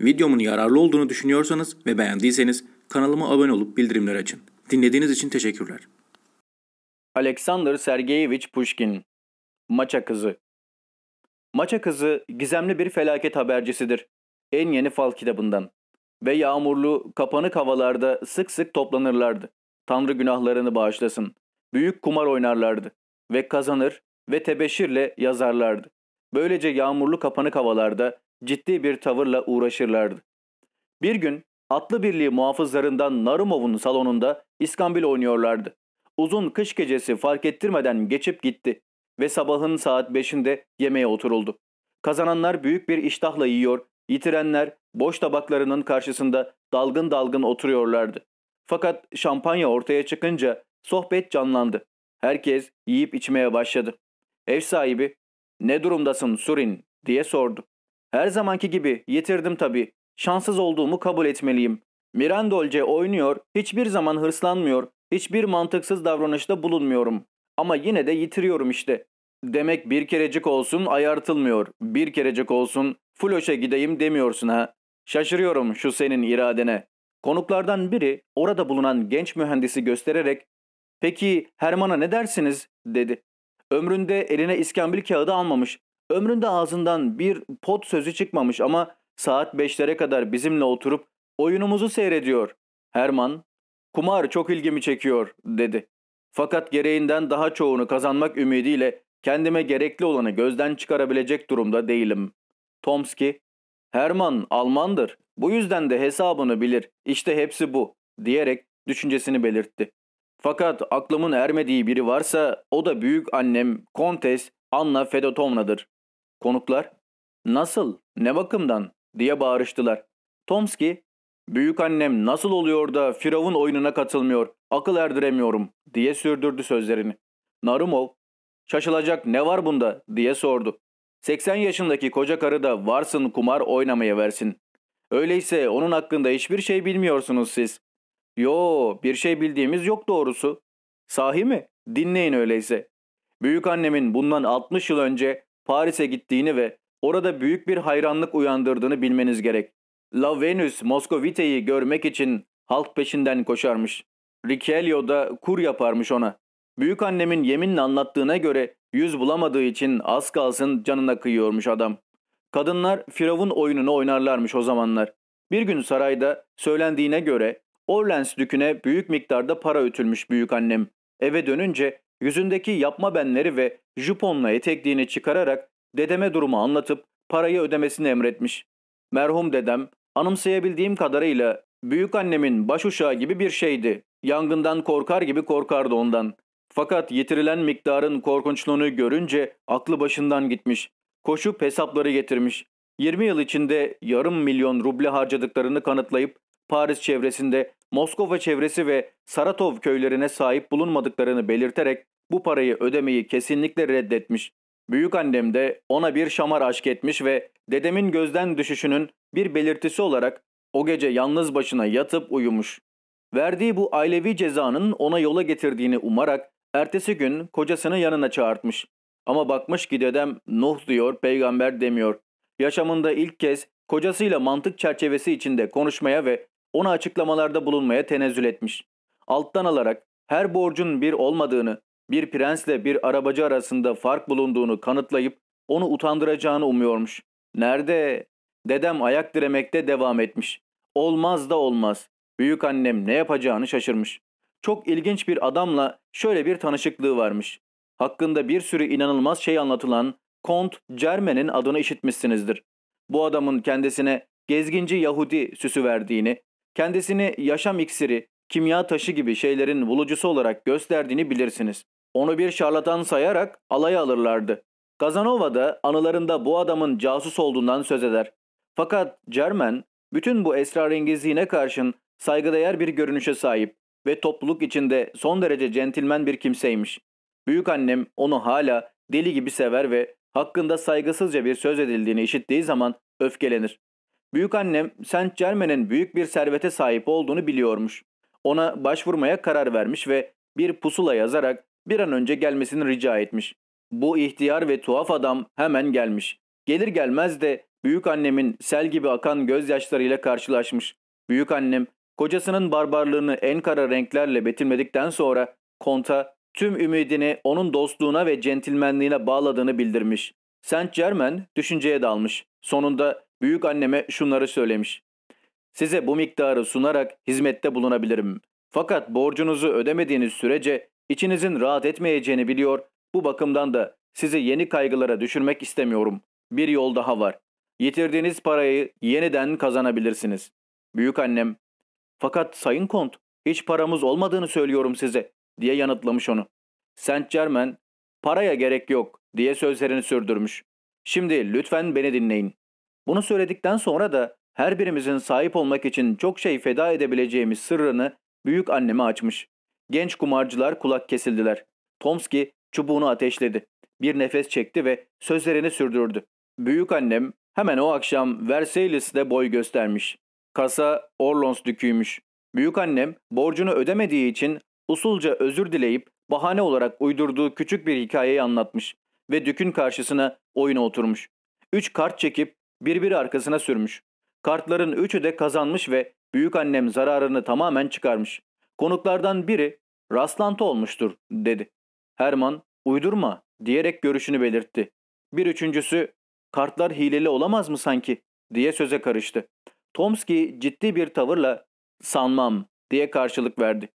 Videomun yararlı olduğunu düşünüyorsanız ve beğendiyseniz kanalıma abone olup bildirimleri açın. Dinlediğiniz için teşekkürler. Alexander Sergeyevich Pushkin Maça Kızı Maça Kızı gizemli bir felaket habercisidir. En yeni fal kitabından. Ve yağmurlu, kapanık havalarda sık sık toplanırlardı. Tanrı günahlarını bağışlasın. Büyük kumar oynarlardı. Ve kazanır ve tebeşirle yazarlardı. Böylece yağmurlu kapanık havalarda ciddi bir tavırla uğraşırlardı. Bir gün atlı birliği muhafızlarından Narumov'un salonunda iskambil oynuyorlardı. Uzun kış gecesi fark ettirmeden geçip gitti ve sabahın saat 5'inde yemeğe oturuldu. Kazananlar büyük bir iştahla yiyor, yitirenler boş tabaklarının karşısında dalgın dalgın oturuyorlardı. Fakat şampanya ortaya çıkınca sohbet canlandı. Herkes yiyip içmeye başladı. Ev sahibi ''Ne durumdasın Surin?'' diye sordu. Her zamanki gibi yitirdim tabii. Şanssız olduğumu kabul etmeliyim. Mirandolce oynuyor, hiçbir zaman hırslanmıyor, hiçbir mantıksız davranışta bulunmuyorum. Ama yine de yitiriyorum işte. Demek bir kerecik olsun ayartılmıyor, bir kerecik olsun floşa gideyim demiyorsun ha. Şaşırıyorum şu senin iradene. Konuklardan biri orada bulunan genç mühendisi göstererek ''Peki Herman'a ne dersiniz?'' dedi. Ömründe eline iskambil kağıdı almamış, Ömründe ağzından bir pot sözü çıkmamış ama saat beşlere kadar bizimle oturup oyunumuzu seyrediyor. Herman, kumar çok ilgimi çekiyor dedi. Fakat gereğinden daha çoğunu kazanmak ümidiyle kendime gerekli olanı gözden çıkarabilecek durumda değilim. Tomski, Herman Almandır, bu yüzden de hesabını bilir, İşte hepsi bu diyerek düşüncesini belirtti. Fakat aklımın ermediği biri varsa o da büyük annem Kontes Anna Fedotovna'dır. Konuklar, nasıl, ne bakımdan diye bağırıştılar. Tomski, büyük annem nasıl oluyor da Firavun oyununa katılmıyor, akıl erdiremiyorum diye sürdürdü sözlerini. Narumov, şaşılacak ne var bunda diye sordu. 80 yaşındaki koca karı da varsın kumar oynamaya versin. Öyleyse onun hakkında hiçbir şey bilmiyorsunuz siz. Yo, bir şey bildiğimiz yok doğrusu. Sahi mi? Dinleyin öyleyse. Büyük annemin bundan 60 yıl önce Paris'e gittiğini ve orada büyük bir hayranlık uyandırdığını bilmeniz gerek. La Venus Moscovite'yi görmek için halk peşinden koşarmış. Riquelio da kur yaparmış ona. Büyük annemin yeminle anlattığına göre yüz bulamadığı için az kalsın canına kıyıyormuş adam. Kadınlar Firavun oyununu oynarlarmış o zamanlar. Bir gün sarayda söylendiğine göre Orleans düküne büyük miktarda para ötülmüş büyük annem. Eve dönünce Yüzündeki yapma benleri ve juponla etekliğini çıkararak dedeme durumu anlatıp parayı ödemesini emretmiş. Merhum dedem anımsayabildiğim kadarıyla büyük annemin baş gibi bir şeydi. Yangından korkar gibi korkardı ondan. Fakat yitirilen miktarın korkunçluğunu görünce aklı başından gitmiş. Koşup hesapları getirmiş. 20 yıl içinde yarım milyon ruble harcadıklarını kanıtlayıp Paris çevresinde Moskova çevresi ve Saratov köylerine sahip bulunmadıklarını belirterek bu parayı ödemeyi kesinlikle reddetmiş. Büyük annem de ona bir şamar aşk etmiş ve dedemin gözden düşüşünün bir belirtisi olarak o gece yalnız başına yatıp uyumuş. Verdiği bu ailevi cezanın ona yola getirdiğini umarak ertesi gün kocasını yanına çağırtmış. Ama bakmış ki dedem Nuh diyor, peygamber demiyor. Yaşamında ilk kez kocasıyla mantık çerçevesi içinde konuşmaya ve ona açıklamalarda bulunmaya tenezzül etmiş. Alttan alarak her borcun bir olmadığını, bir prensle bir arabacı arasında fark bulunduğunu kanıtlayıp onu utandıracağını umuyormuş. Nerede? Dedem ayak diremekte devam etmiş. Olmaz da olmaz. Büyük annem ne yapacağını şaşırmış. Çok ilginç bir adamla şöyle bir tanışıklığı varmış. Hakkında bir sürü inanılmaz şey anlatılan Kont Cermen'in adını işitmişsinizdir. Bu adamın kendisine gezginci Yahudi süsü verdiğini, kendisini yaşam iksiri, kimya taşı gibi şeylerin bulucusu olarak gösterdiğini bilirsiniz. Onu bir şarlatan sayarak alay alırlardı. Kazanova da anılarında bu adamın casus olduğundan söz eder. Fakat Cermen bütün bu esrarengizliğine karşın saygıdeğer bir görünüşe sahip ve topluluk içinde son derece centilmen bir kimseymiş. Büyük annem onu hala deli gibi sever ve hakkında saygısızca bir söz edildiğini işittiği zaman öfkelenir. Büyük annem Saint Germain'in büyük bir servete sahip olduğunu biliyormuş. Ona başvurmaya karar vermiş ve bir pusula yazarak bir an önce gelmesini rica etmiş. Bu ihtiyar ve tuhaf adam hemen gelmiş. Gelir gelmez de büyük annemin sel gibi akan gözyaşlarıyla karşılaşmış. Büyük annem kocasının barbarlığını en kara renklerle betimledikten sonra konta tüm ümidini onun dostluğuna ve centilmenliğine bağladığını bildirmiş. Saint Germain düşünceye dalmış. Sonunda büyük anneme şunları söylemiş. Size bu miktarı sunarak hizmette bulunabilirim. Fakat borcunuzu ödemediğiniz sürece İçinizin rahat etmeyeceğini biliyor, bu bakımdan da sizi yeni kaygılara düşürmek istemiyorum. Bir yol daha var. Yitirdiğiniz parayı yeniden kazanabilirsiniz. Büyük annem, fakat sayın kont, hiç paramız olmadığını söylüyorum size, diye yanıtlamış onu. Saint Germain, paraya gerek yok, diye sözlerini sürdürmüş. Şimdi lütfen beni dinleyin. Bunu söyledikten sonra da her birimizin sahip olmak için çok şey feda edebileceğimiz sırrını büyük anneme açmış. Genç kumarcılar kulak kesildiler. Tomski çubuğunu ateşledi. Bir nefes çekti ve sözlerini sürdürdü. Büyük annem hemen o akşam Versailles'de boy göstermiş. Kasa Orlons düküymüş. Büyük annem borcunu ödemediği için usulca özür dileyip bahane olarak uydurduğu küçük bir hikayeyi anlatmış ve dükün karşısına oyuna oturmuş. Üç kart çekip birbiri arkasına sürmüş. Kartların üçü de kazanmış ve büyük annem zararını tamamen çıkarmış. Konuklardan biri rastlantı olmuştur dedi. Herman uydurma diyerek görüşünü belirtti. Bir üçüncüsü kartlar hileli olamaz mı sanki diye söze karıştı. Tomski ciddi bir tavırla sanmam diye karşılık verdi.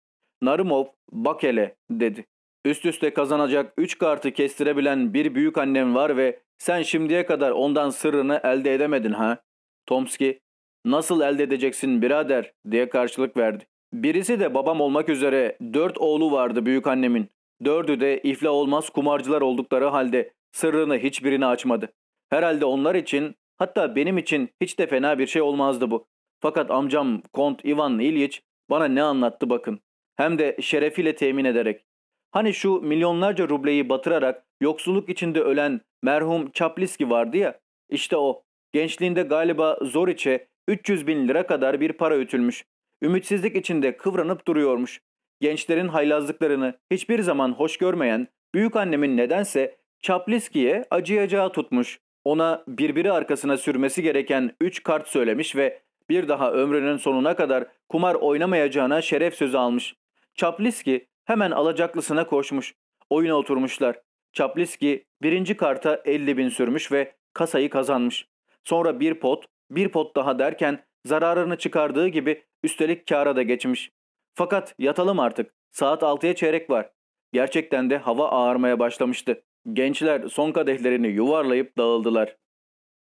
Narumov bak hele dedi. Üst üste kazanacak üç kartı kestirebilen bir büyük annem var ve sen şimdiye kadar ondan sırrını elde edemedin ha? Tomski nasıl elde edeceksin birader diye karşılık verdi. Birisi de babam olmak üzere dört oğlu vardı büyük annemin. Dördü de ifla olmaz kumarcılar oldukları halde sırrını hiçbirine açmadı. Herhalde onlar için hatta benim için hiç de fena bir şey olmazdı bu. Fakat amcam Kont Ivan İlyich bana ne anlattı bakın. Hem de şerefiyle temin ederek. Hani şu milyonlarca rubleyi batırarak yoksulluk içinde ölen merhum Çapliski vardı ya. İşte o. Gençliğinde galiba zor içe 300 bin lira kadar bir para ütülmüş ümitsizlik içinde kıvranıp duruyormuş. Gençlerin haylazlıklarını hiçbir zaman hoş görmeyen büyük annemin nedense Çapliski'ye acıyacağı tutmuş. Ona birbiri arkasına sürmesi gereken üç kart söylemiş ve bir daha ömrünün sonuna kadar kumar oynamayacağına şeref sözü almış. Çapliski hemen alacaklısına koşmuş. Oyuna oturmuşlar. Çapliski birinci karta 50 bin sürmüş ve kasayı kazanmış. Sonra bir pot, bir pot daha derken Zararını çıkardığı gibi üstelik kâra da geçmiş. Fakat yatalım artık. Saat 6'ya çeyrek var. Gerçekten de hava ağarmaya başlamıştı. Gençler son kadehlerini yuvarlayıp dağıldılar.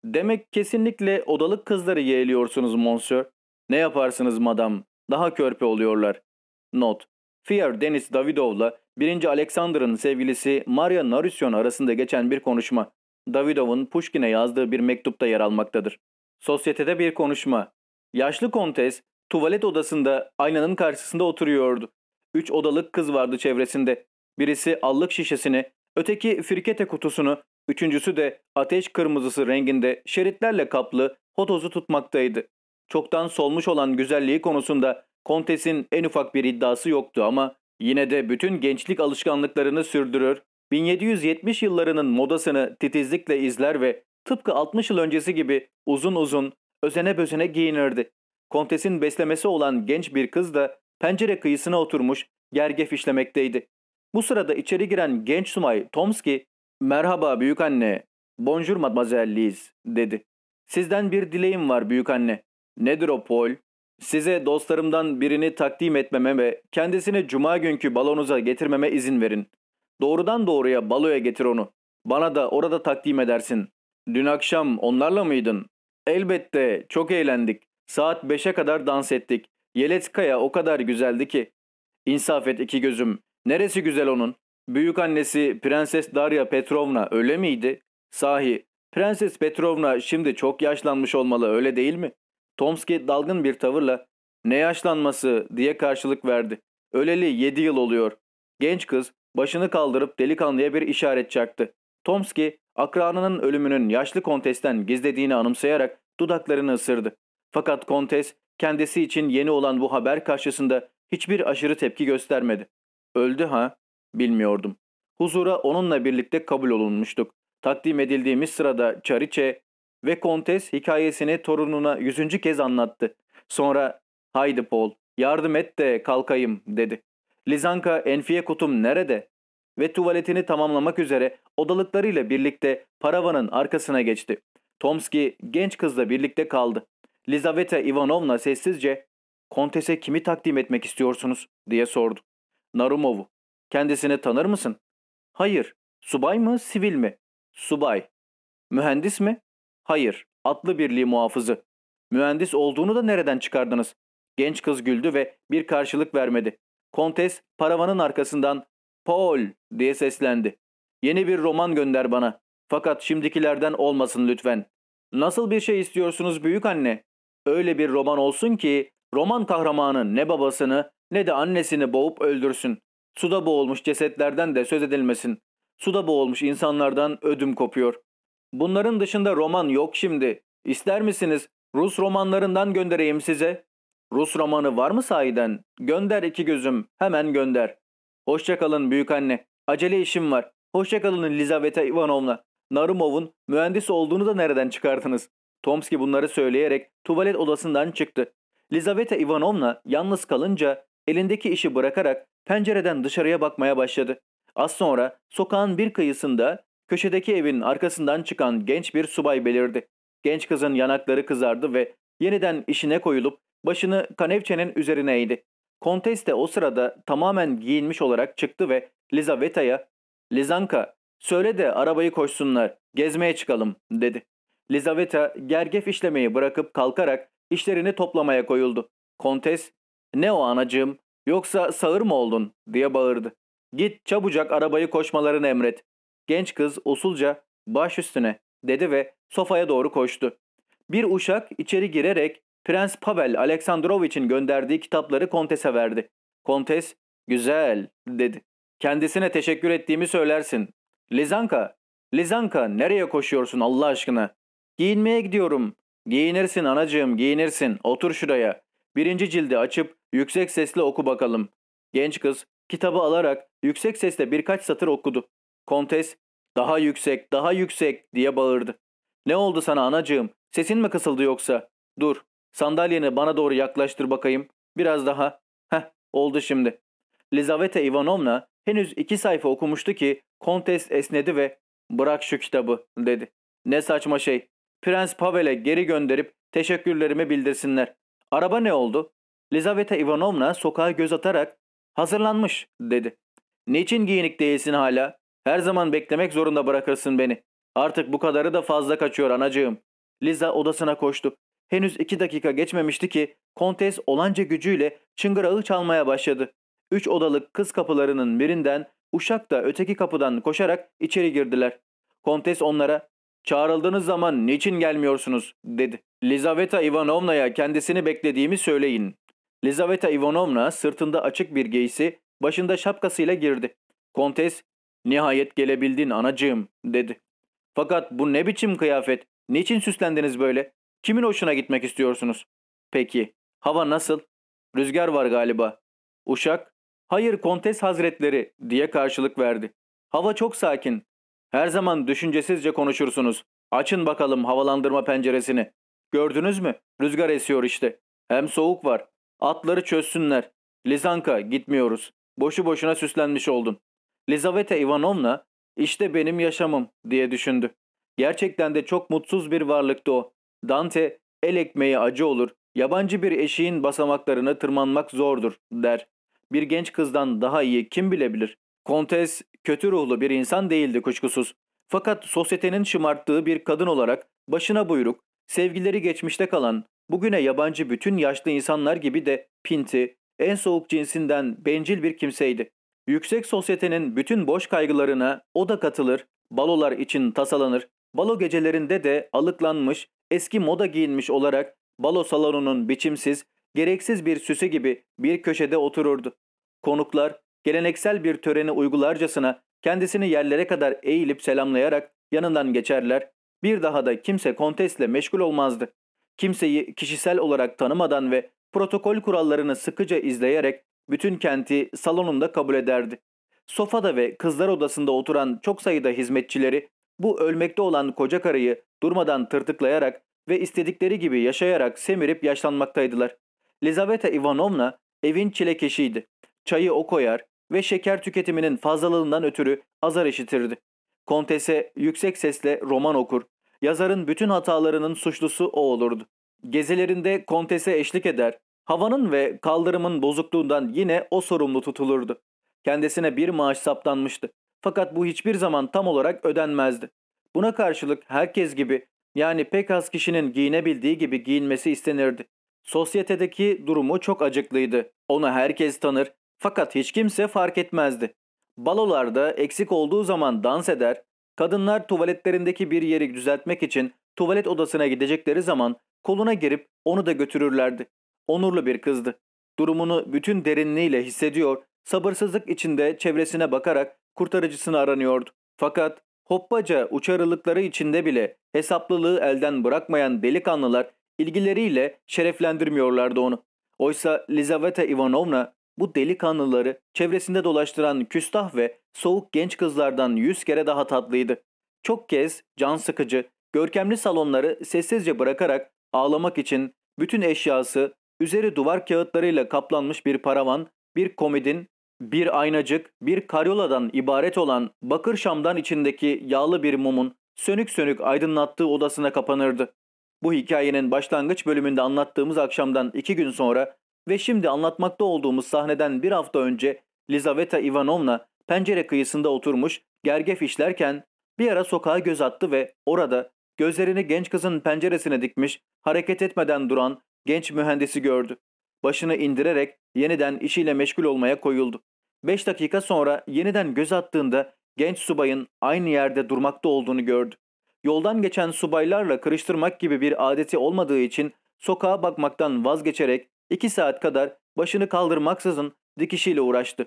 Demek kesinlikle odalık kızları yeğliyorsunuz monsieur. Ne yaparsınız madam? Daha körpe oluyorlar. Not. Fear Deniz Davidov'la 1. Alexander'ın sevgilisi Maria Narusyon arasında geçen bir konuşma. Davidov'un Pushkin'e yazdığı bir mektupta yer almaktadır. Sosyetede bir konuşma. Yaşlı kontes tuvalet odasında aynanın karşısında oturuyordu. Üç odalık kız vardı çevresinde. Birisi allık şişesini, öteki firkete kutusunu, üçüncüsü de ateş kırmızısı renginde şeritlerle kaplı hotozu tutmaktaydı. Çoktan solmuş olan güzelliği konusunda kontesin en ufak bir iddiası yoktu ama yine de bütün gençlik alışkanlıklarını sürdürür, 1770 yıllarının modasını titizlikle izler ve tıpkı 60 yıl öncesi gibi uzun uzun özene bözene giyinirdi. Kontesin beslemesi olan genç bir kız da pencere kıyısına oturmuş gergef işlemekteydi. Bu sırada içeri giren genç Sumay Tomski ''Merhaba büyük anne, bonjour mademoiselle dedi. ''Sizden bir dileğim var büyük anne. Nedir o Paul?'' Size dostlarımdan birini takdim etmeme ve kendisini cuma günkü balonuza getirmeme izin verin. Doğrudan doğruya baloya getir onu. Bana da orada takdim edersin. Dün akşam onlarla mıydın? Elbette çok eğlendik. Saat beşe kadar dans ettik. Yeletskaya o kadar güzeldi ki. İnsaf et iki gözüm. Neresi güzel onun? Büyük annesi Prenses Darya Petrovna öyle miydi? Sahi Prenses Petrovna şimdi çok yaşlanmış olmalı öyle değil mi? Tomski dalgın bir tavırla ne yaşlanması diye karşılık verdi. Öleli yedi yıl oluyor. Genç kız başını kaldırıp delikanlıya bir işaret çaktı. Tomski akranının ölümünün yaşlı kontesten gizlediğini anımsayarak dudaklarını ısırdı. Fakat kontes kendisi için yeni olan bu haber karşısında hiçbir aşırı tepki göstermedi. Öldü ha? Bilmiyordum. Huzura onunla birlikte kabul olunmuştuk. Takdim edildiğimiz sırada Çariçe ve kontes hikayesini torununa yüzüncü kez anlattı. Sonra haydi Paul yardım et de kalkayım dedi. Lizanka enfiye kutum nerede ve tuvaletini tamamlamak üzere odalıklarıyla birlikte paravanın arkasına geçti. Tomski genç kızla birlikte kaldı. Lizaveta Ivanovna sessizce ''Kontese kimi takdim etmek istiyorsunuz?'' diye sordu. ''Narumov'u. Kendisini tanır mısın?'' ''Hayır. Subay mı, sivil mi?'' ''Subay. Mühendis mi?'' ''Hayır. Atlı birliği muhafızı.'' ''Mühendis olduğunu da nereden çıkardınız?'' Genç kız güldü ve bir karşılık vermedi. Kontes paravanın arkasından Paul diye seslendi. Yeni bir roman gönder bana. Fakat şimdikilerden olmasın lütfen. Nasıl bir şey istiyorsunuz büyük anne? Öyle bir roman olsun ki roman kahramanı ne babasını ne de annesini boğup öldürsün. Suda boğulmuş cesetlerden de söz edilmesin. Suda boğulmuş insanlardan ödüm kopuyor. Bunların dışında roman yok şimdi. İster misiniz Rus romanlarından göndereyim size? Rus romanı var mı sahiden? Gönder iki gözüm, hemen gönder. Hoşçakalın büyük anne. Acele işim var. Hoşçakalın Lizaveta Ivanovna. Narumov'un mühendis olduğunu da nereden çıkartınız? Tomski bunları söyleyerek tuvalet odasından çıktı. Lizaveta Ivanovna yalnız kalınca elindeki işi bırakarak pencereden dışarıya bakmaya başladı. Az sonra sokağın bir kıyısında köşedeki evin arkasından çıkan genç bir subay belirdi. Genç kızın yanakları kızardı ve yeniden işine koyulup başını kanevçenin üzerine eğdi. Kontes de o sırada tamamen giyinmiş olarak çıktı ve Lizaveta'ya ''Lizanka söyle de arabayı koşsunlar gezmeye çıkalım'' dedi. Lizaveta gergef işlemeyi bırakıp kalkarak işlerini toplamaya koyuldu. Kontes ''Ne o anacığım yoksa sağır mı oldun?'' diye bağırdı. ''Git çabucak arabayı koşmalarını emret.'' Genç kız usulca ''Baş üstüne'' dedi ve sofaya doğru koştu. Bir uşak içeri girerek Prens Pavel Aleksandrovich'in gönderdiği kitapları Kontes'e verdi. Kontes, güzel dedi. Kendisine teşekkür ettiğimi söylersin. Lizanka, Lizanka nereye koşuyorsun Allah aşkına? Giyinmeye gidiyorum. Giyinirsin anacığım giyinirsin. Otur şuraya. Birinci cildi açıp yüksek sesle oku bakalım. Genç kız kitabı alarak yüksek sesle birkaç satır okudu. Kontes daha yüksek daha yüksek diye bağırdı. Ne oldu sana anacığım? Sesin mi kısıldı yoksa? Dur Sandalyeni bana doğru yaklaştır bakayım. Biraz daha. Heh oldu şimdi. Lizaveta Ivanovna henüz iki sayfa okumuştu ki kontes esnedi ve ''Bırak şu kitabı'' dedi. ''Ne saçma şey. Prens Pavel'e geri gönderip teşekkürlerimi bildirsinler. Araba ne oldu?'' Lizaveta Ivanovna sokağa göz atarak ''Hazırlanmış'' dedi. ''Niçin giyinik değilsin hala? Her zaman beklemek zorunda bırakırsın beni. Artık bu kadarı da fazla kaçıyor anacığım.'' Liza odasına koştu. Henüz iki dakika geçmemişti ki kontes olanca gücüyle çıngırağı çalmaya başladı. Üç odalık kız kapılarının birinden uşak da öteki kapıdan koşarak içeri girdiler. Kontes onlara ''Çağrıldığınız zaman niçin gelmiyorsunuz?'' dedi. Lizaveta Ivanovna'ya kendisini beklediğimi söyleyin. Lizaveta Ivanovna sırtında açık bir giysi, başında şapkasıyla girdi. Kontes, nihayet gelebildin anacığım dedi. Fakat bu ne biçim kıyafet, niçin süslendiniz böyle? Kimin hoşuna gitmek istiyorsunuz? Peki, hava nasıl? Rüzgar var galiba. Uşak, hayır kontes hazretleri diye karşılık verdi. Hava çok sakin. Her zaman düşüncesizce konuşursunuz. Açın bakalım havalandırma penceresini. Gördünüz mü? Rüzgar esiyor işte. Hem soğuk var. Atları çözsünler. Lizanka gitmiyoruz. Boşu boşuna süslenmiş oldun. Lizaveta Ivanovna işte benim yaşamım diye düşündü. Gerçekten de çok mutsuz bir varlıktı o. Dante el ekmeği acı olur, yabancı bir eşeğin basamaklarını tırmanmak zordur der. Bir genç kızdan daha iyi kim bilebilir? Kontes kötü ruhlu bir insan değildi kuşkusuz. Fakat sosyetenin şımarttığı bir kadın olarak başına buyruk, sevgileri geçmişte kalan, bugüne yabancı bütün yaşlı insanlar gibi de pinti, en soğuk cinsinden bencil bir kimseydi. Yüksek sosyetenin bütün boş kaygılarına o da katılır, balolar için tasalanır. Balo gecelerinde de alıklanmış, eski moda giyinmiş olarak balo salonunun biçimsiz, gereksiz bir süsü gibi bir köşede otururdu. Konuklar geleneksel bir töreni uygularcasına kendisini yerlere kadar eğilip selamlayarak yanından geçerler. Bir daha da kimse kontesle meşgul olmazdı. Kimseyi kişisel olarak tanımadan ve protokol kurallarını sıkıca izleyerek bütün kenti salonunda kabul ederdi. Sofada ve kızlar odasında oturan çok sayıda hizmetçileri bu ölmekte olan koca karıyı durmadan tırtıklayarak ve istedikleri gibi yaşayarak semirip yaşlanmaktaydılar. Lizaveta Ivanovna evin çilekeşiydi. Çayı o koyar ve şeker tüketiminin fazlalığından ötürü azar işitirdi. Kontese yüksek sesle roman okur. Yazarın bütün hatalarının suçlusu o olurdu. Gezilerinde kontese eşlik eder. Havanın ve kaldırımın bozukluğundan yine o sorumlu tutulurdu. Kendisine bir maaş saptanmıştı. Fakat bu hiçbir zaman tam olarak ödenmezdi. Buna karşılık herkes gibi yani pek az kişinin giyinebildiği gibi giyinmesi istenirdi. Sosyetedeki durumu çok acıklıydı. Onu herkes tanır fakat hiç kimse fark etmezdi. Balolarda eksik olduğu zaman dans eder, kadınlar tuvaletlerindeki bir yeri düzeltmek için tuvalet odasına gidecekleri zaman koluna girip onu da götürürlerdi. Onurlu bir kızdı. Durumunu bütün derinliğiyle hissediyor, sabırsızlık içinde çevresine bakarak kurtarıcısını aranıyordu. Fakat hoppaca uçarılıkları içinde bile hesaplılığı elden bırakmayan delikanlılar ilgileriyle şereflendirmiyorlardı onu. Oysa Lizaveta Ivanovna bu delikanlıları çevresinde dolaştıran küstah ve soğuk genç kızlardan yüz kere daha tatlıydı. Çok kez can sıkıcı, görkemli salonları sessizce bırakarak ağlamak için bütün eşyası, üzeri duvar kağıtlarıyla kaplanmış bir paravan, bir komedin bir aynacık, bir karyoladan ibaret olan bakır şamdan içindeki yağlı bir mumun sönük sönük aydınlattığı odasına kapanırdı. Bu hikayenin başlangıç bölümünde anlattığımız akşamdan iki gün sonra ve şimdi anlatmakta olduğumuz sahneden bir hafta önce Lizaveta Ivanovna pencere kıyısında oturmuş gergef işlerken bir ara sokağa göz attı ve orada gözlerini genç kızın penceresine dikmiş hareket etmeden duran genç mühendisi gördü. Başını indirerek yeniden işiyle meşgul olmaya koyuldu. Beş dakika sonra yeniden göz attığında genç subayın aynı yerde durmakta olduğunu gördü. Yoldan geçen subaylarla karıştırmak gibi bir adeti olmadığı için sokağa bakmaktan vazgeçerek iki saat kadar başını kaldırmaksızın dikişiyle uğraştı.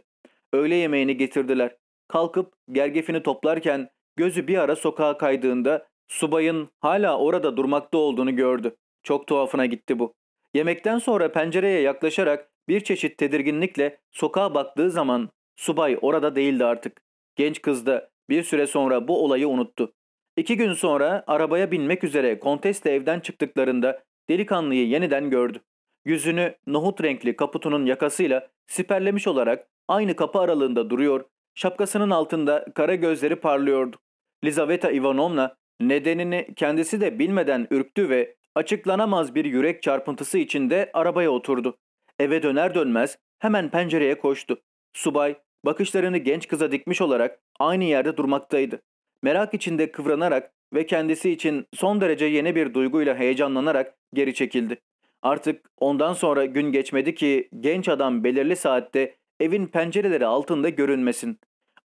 Öğle yemeğini getirdiler. Kalkıp gergefini toplarken gözü bir ara sokağa kaydığında subayın hala orada durmakta olduğunu gördü. Çok tuhafına gitti bu. Yemekten sonra pencereye yaklaşarak bir çeşit tedirginlikle sokağa baktığı zaman subay orada değildi artık. Genç kız da bir süre sonra bu olayı unuttu. İki gün sonra arabaya binmek üzere konteste evden çıktıklarında delikanlıyı yeniden gördü. Yüzünü nohut renkli kaputunun yakasıyla siperlemiş olarak aynı kapı aralığında duruyor, şapkasının altında kara gözleri parlıyordu. Lizaveta Ivanovna nedenini kendisi de bilmeden ürktü ve Açıklanamaz bir yürek çarpıntısı içinde arabaya oturdu. Eve döner dönmez hemen pencereye koştu. Subay bakışlarını genç kıza dikmiş olarak aynı yerde durmaktaydı. Merak içinde kıvranarak ve kendisi için son derece yeni bir duyguyla heyecanlanarak geri çekildi. Artık ondan sonra gün geçmedi ki genç adam belirli saatte evin pencereleri altında görünmesin.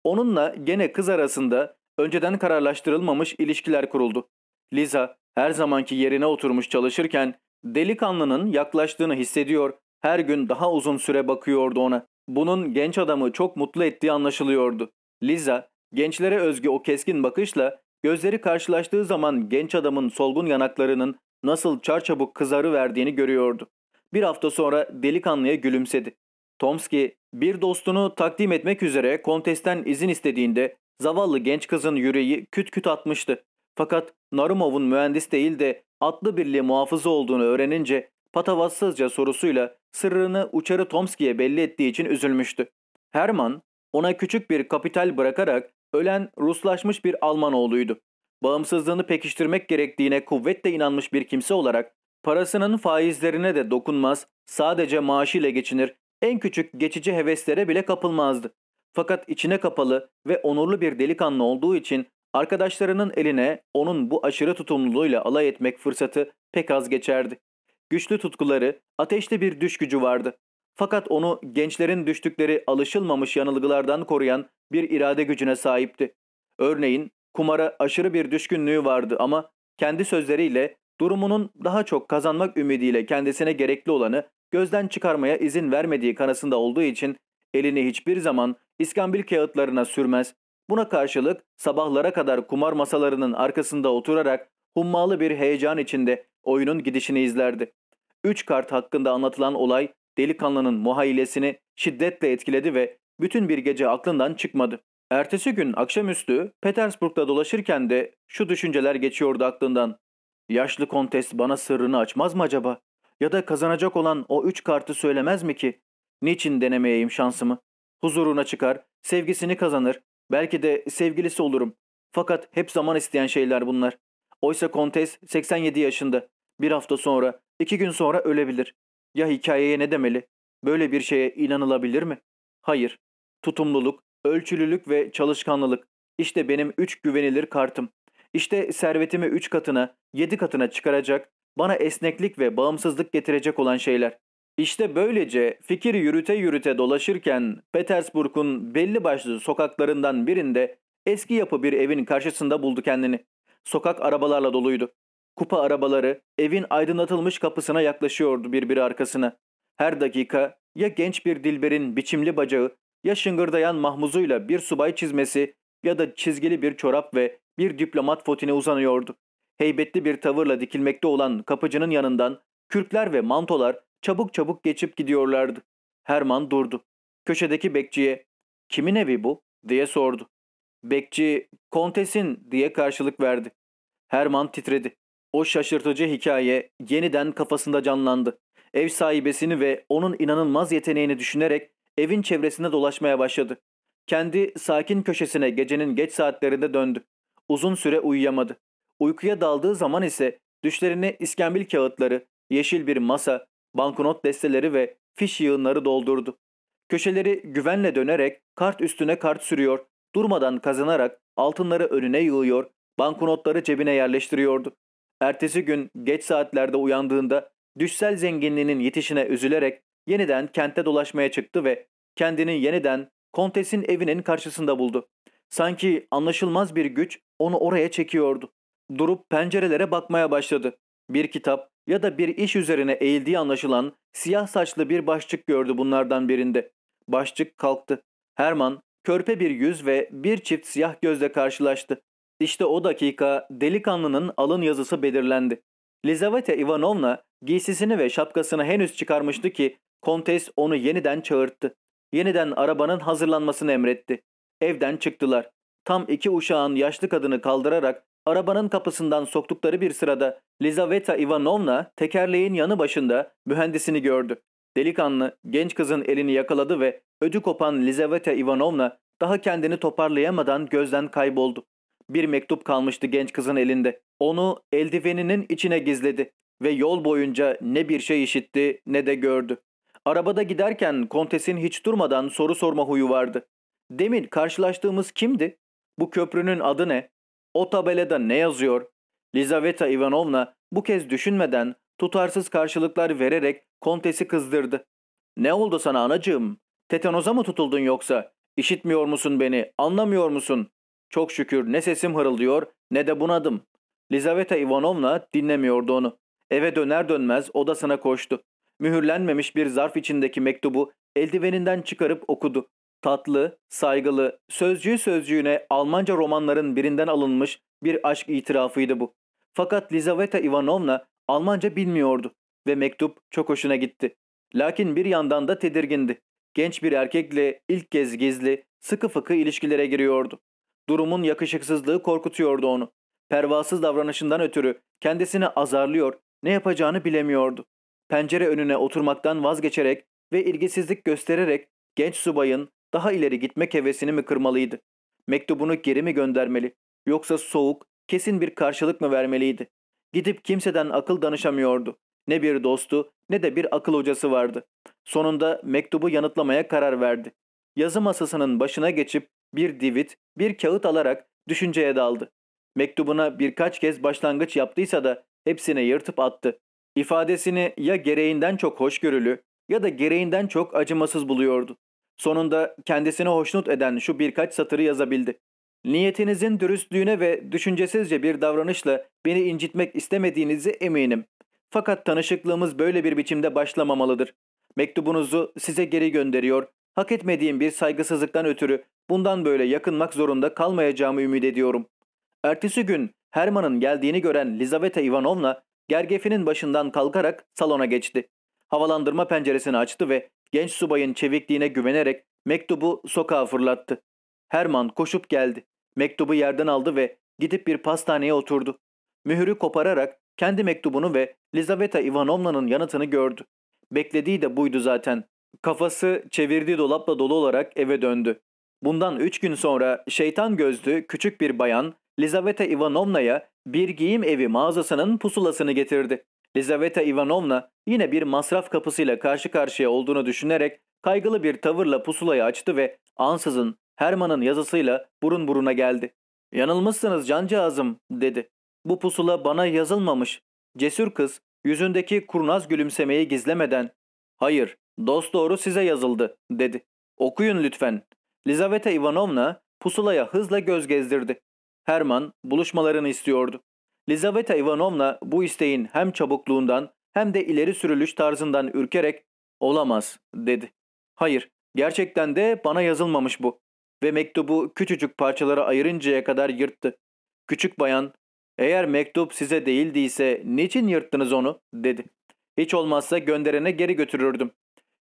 Onunla gene kız arasında önceden kararlaştırılmamış ilişkiler kuruldu. Liza her zamanki yerine oturmuş çalışırken delikanlının yaklaştığını hissediyor, her gün daha uzun süre bakıyordu ona. Bunun genç adamı çok mutlu ettiği anlaşılıyordu. Liza, gençlere özgü o keskin bakışla gözleri karşılaştığı zaman genç adamın solgun yanaklarının nasıl çarçabuk kızarı verdiğini görüyordu. Bir hafta sonra delikanlıya gülümsedi. Tomski bir dostunu takdim etmek üzere kontesten izin istediğinde zavallı genç kızın yüreği küt küt atmıştı. Fakat Narumov'un mühendis değil de atlı birliği muhafızı olduğunu öğrenince patavatsızca sorusuyla sırrını uçarı Tomski'ye belli ettiği için üzülmüştü. Herman ona küçük bir kapital bırakarak ölen Ruslaşmış bir Alman oğluydu. Bağımsızlığını pekiştirmek gerektiğine kuvvetle inanmış bir kimse olarak parasının faizlerine de dokunmaz, sadece maaşıyla geçinir, en küçük geçici heveslere bile kapılmazdı. Fakat içine kapalı ve onurlu bir delikanlı olduğu için Arkadaşlarının eline onun bu aşırı tutumluluğuyla alay etmek fırsatı pek az geçerdi. Güçlü tutkuları, ateşli bir düş gücü vardı. Fakat onu gençlerin düştükleri alışılmamış yanılgılardan koruyan bir irade gücüne sahipti. Örneğin kumara aşırı bir düşkünlüğü vardı ama kendi sözleriyle durumunun daha çok kazanmak ümidiyle kendisine gerekli olanı gözden çıkarmaya izin vermediği kanısında olduğu için elini hiçbir zaman iskambil kağıtlarına sürmez. Buna karşılık sabahlara kadar kumar masalarının arkasında oturarak hummalı bir heyecan içinde oyunun gidişini izlerdi. Üç kart hakkında anlatılan olay delikanlının muhayilesini şiddetle etkiledi ve bütün bir gece aklından çıkmadı. Ertesi gün akşamüstü Petersburg'da dolaşırken de şu düşünceler geçiyordu aklından. Yaşlı kontes bana sırrını açmaz mı acaba? Ya da kazanacak olan o üç kartı söylemez mi ki? Niçin denemeyeyim şansımı? Huzuruna çıkar, sevgisini kazanır, Belki de sevgilisi olurum. Fakat hep zaman isteyen şeyler bunlar. Oysa Kontes 87 yaşında. Bir hafta sonra, iki gün sonra ölebilir. Ya hikayeye ne demeli? Böyle bir şeye inanılabilir mi? Hayır. Tutumluluk, ölçülülük ve çalışkanlılık. İşte benim üç güvenilir kartım. İşte servetimi üç katına, yedi katına çıkaracak, bana esneklik ve bağımsızlık getirecek olan şeyler. İşte böylece fikir yürüte yürüte dolaşırken Petersburg'un belli başlı sokaklarından birinde eski yapı bir evin karşısında buldu kendini. Sokak arabalarla doluydu. Kupa arabaları evin aydınlatılmış kapısına yaklaşıyordu birbiri arkasına. Her dakika ya genç bir dilberin biçimli bacağı ya şıngırdayan mahmuzuyla bir subay çizmesi ya da çizgili bir çorap ve bir diplomat fotine uzanıyordu. Heybetli bir tavırla dikilmekte olan kapıcının yanından kürkler ve mantolar çabuk çabuk geçip gidiyorlardı. Herman durdu. Köşedeki bekçiye kimin evi bu diye sordu. Bekçi kontesin diye karşılık verdi. Herman titredi. O şaşırtıcı hikaye yeniden kafasında canlandı. Ev sahibesini ve onun inanılmaz yeteneğini düşünerek evin çevresinde dolaşmaya başladı. Kendi sakin köşesine gecenin geç saatlerinde döndü. Uzun süre uyuyamadı. Uykuya daldığı zaman ise düşlerine iskambil kağıtları, yeşil bir masa, banknot desteleri ve fiş yığınları doldurdu. Köşeleri güvenle dönerek kart üstüne kart sürüyor, durmadan kazanarak altınları önüne yığıyor, banknotları cebine yerleştiriyordu. Ertesi gün geç saatlerde uyandığında düşsel zenginliğinin yetişine üzülerek yeniden kente dolaşmaya çıktı ve kendini yeniden kontesin evinin karşısında buldu. Sanki anlaşılmaz bir güç onu oraya çekiyordu. Durup pencerelere bakmaya başladı. Bir kitap, ya da bir iş üzerine eğildiği anlaşılan siyah saçlı bir başçık gördü bunlardan birinde. Başçık kalktı. Herman körpe bir yüz ve bir çift siyah gözle karşılaştı. İşte o dakika delikanlının alın yazısı belirlendi. Lizaveta Ivanovna giysisini ve şapkasını henüz çıkarmıştı ki kontes onu yeniden çağırttı. Yeniden arabanın hazırlanmasını emretti. Evden çıktılar. Tam iki uşağın yaşlı kadını kaldırarak Arabanın kapısından soktukları bir sırada Lizaveta Ivanovna tekerleğin yanı başında mühendisini gördü. Delikanlı genç kızın elini yakaladı ve ödü kopan Lizaveta Ivanovna daha kendini toparlayamadan gözden kayboldu. Bir mektup kalmıştı genç kızın elinde. Onu eldiveninin içine gizledi ve yol boyunca ne bir şey işitti ne de gördü. Arabada giderken kontesin hiç durmadan soru sorma huyu vardı. Demin karşılaştığımız kimdi? Bu köprünün adı ne? O tabelada ne yazıyor? Lizaveta Ivanovna bu kez düşünmeden tutarsız karşılıklar vererek kontesi kızdırdı. Ne oldu sana anacığım? Tetanoza mı tutuldun yoksa? İşitmiyor musun beni? Anlamıyor musun? Çok şükür ne sesim hırıldıyor ne de bunadım. Lizaveta Ivanovna dinlemiyordu onu. Eve döner dönmez odasına koştu. Mühürlenmemiş bir zarf içindeki mektubu eldiveninden çıkarıp okudu tatlı, saygılı, sözcüğü sözcüğüne Almanca romanların birinden alınmış bir aşk itirafıydı bu. Fakat Lizaveta Ivanovna Almanca bilmiyordu ve mektup çok hoşuna gitti. Lakin bir yandan da tedirgindi. Genç bir erkekle ilk kez gizli, sıkı fıkı ilişkilere giriyordu. Durumun yakışıksızlığı korkutuyordu onu. Pervasız davranışından ötürü kendisini azarlıyor, ne yapacağını bilemiyordu. Pencere önüne oturmaktan vazgeçerek ve ilgisizlik göstererek genç subayın daha ileri gitmek hevesini mi kırmalıydı? Mektubunu geri mi göndermeli? Yoksa soğuk, kesin bir karşılık mı vermeliydi? Gidip kimseden akıl danışamıyordu. Ne bir dostu ne de bir akıl hocası vardı. Sonunda mektubu yanıtlamaya karar verdi. Yazı masasının başına geçip bir divit, bir kağıt alarak düşünceye daldı. Mektubuna birkaç kez başlangıç yaptıysa da hepsini yırtıp attı. İfadesini ya gereğinden çok hoşgörülü ya da gereğinden çok acımasız buluyordu. Sonunda kendisini hoşnut eden şu birkaç satırı yazabildi. Niyetinizin dürüstlüğüne ve düşüncesizce bir davranışla beni incitmek istemediğinizi eminim. Fakat tanışıklığımız böyle bir biçimde başlamamalıdır. Mektubunuzu size geri gönderiyor. Hak etmediğim bir saygısızlıktan ötürü bundan böyle yakınmak zorunda kalmayacağımı ümit ediyorum. Ertesi gün Herman'ın geldiğini gören Lizaveta Ivanovna gergefinin başından kalkarak salona geçti. Havalandırma penceresini açtı ve Genç subayın çevikliğine güvenerek mektubu sokağa fırlattı. Herman koşup geldi. Mektubu yerden aldı ve gidip bir pastaneye oturdu. Mühürü kopararak kendi mektubunu ve Lizaveta Ivanovna'nın yanıtını gördü. Beklediği de buydu zaten. Kafası çevirdiği dolapla dolu olarak eve döndü. Bundan üç gün sonra şeytan gözlü küçük bir bayan Lizaveta Ivanovna'ya bir giyim evi mağazasının pusulasını getirdi. Lizaveta Ivanovna yine bir masraf kapısıyla karşı karşıya olduğunu düşünerek kaygılı bir tavırla pusulayı açtı ve ansızın Herman'ın yazısıyla burun buruna geldi. ''Yanılmışsınız cancağızım'' dedi. ''Bu pusula bana yazılmamış. Cesur kız yüzündeki kurnaz gülümsemeyi gizlemeden ''Hayır, dost doğru size yazıldı'' dedi. ''Okuyun lütfen.'' Lizaveta Ivanovna pusulaya hızla göz gezdirdi. Herman buluşmalarını istiyordu. Lizaveta Ivanovna bu isteğin hem çabukluğundan hem de ileri sürülüş tarzından ürkerek olamaz dedi. Hayır gerçekten de bana yazılmamış bu ve mektubu küçücük parçalara ayırıncaya kadar yırttı. Küçük bayan eğer mektup size değildiyse niçin yırttınız onu dedi. Hiç olmazsa gönderene geri götürürdüm.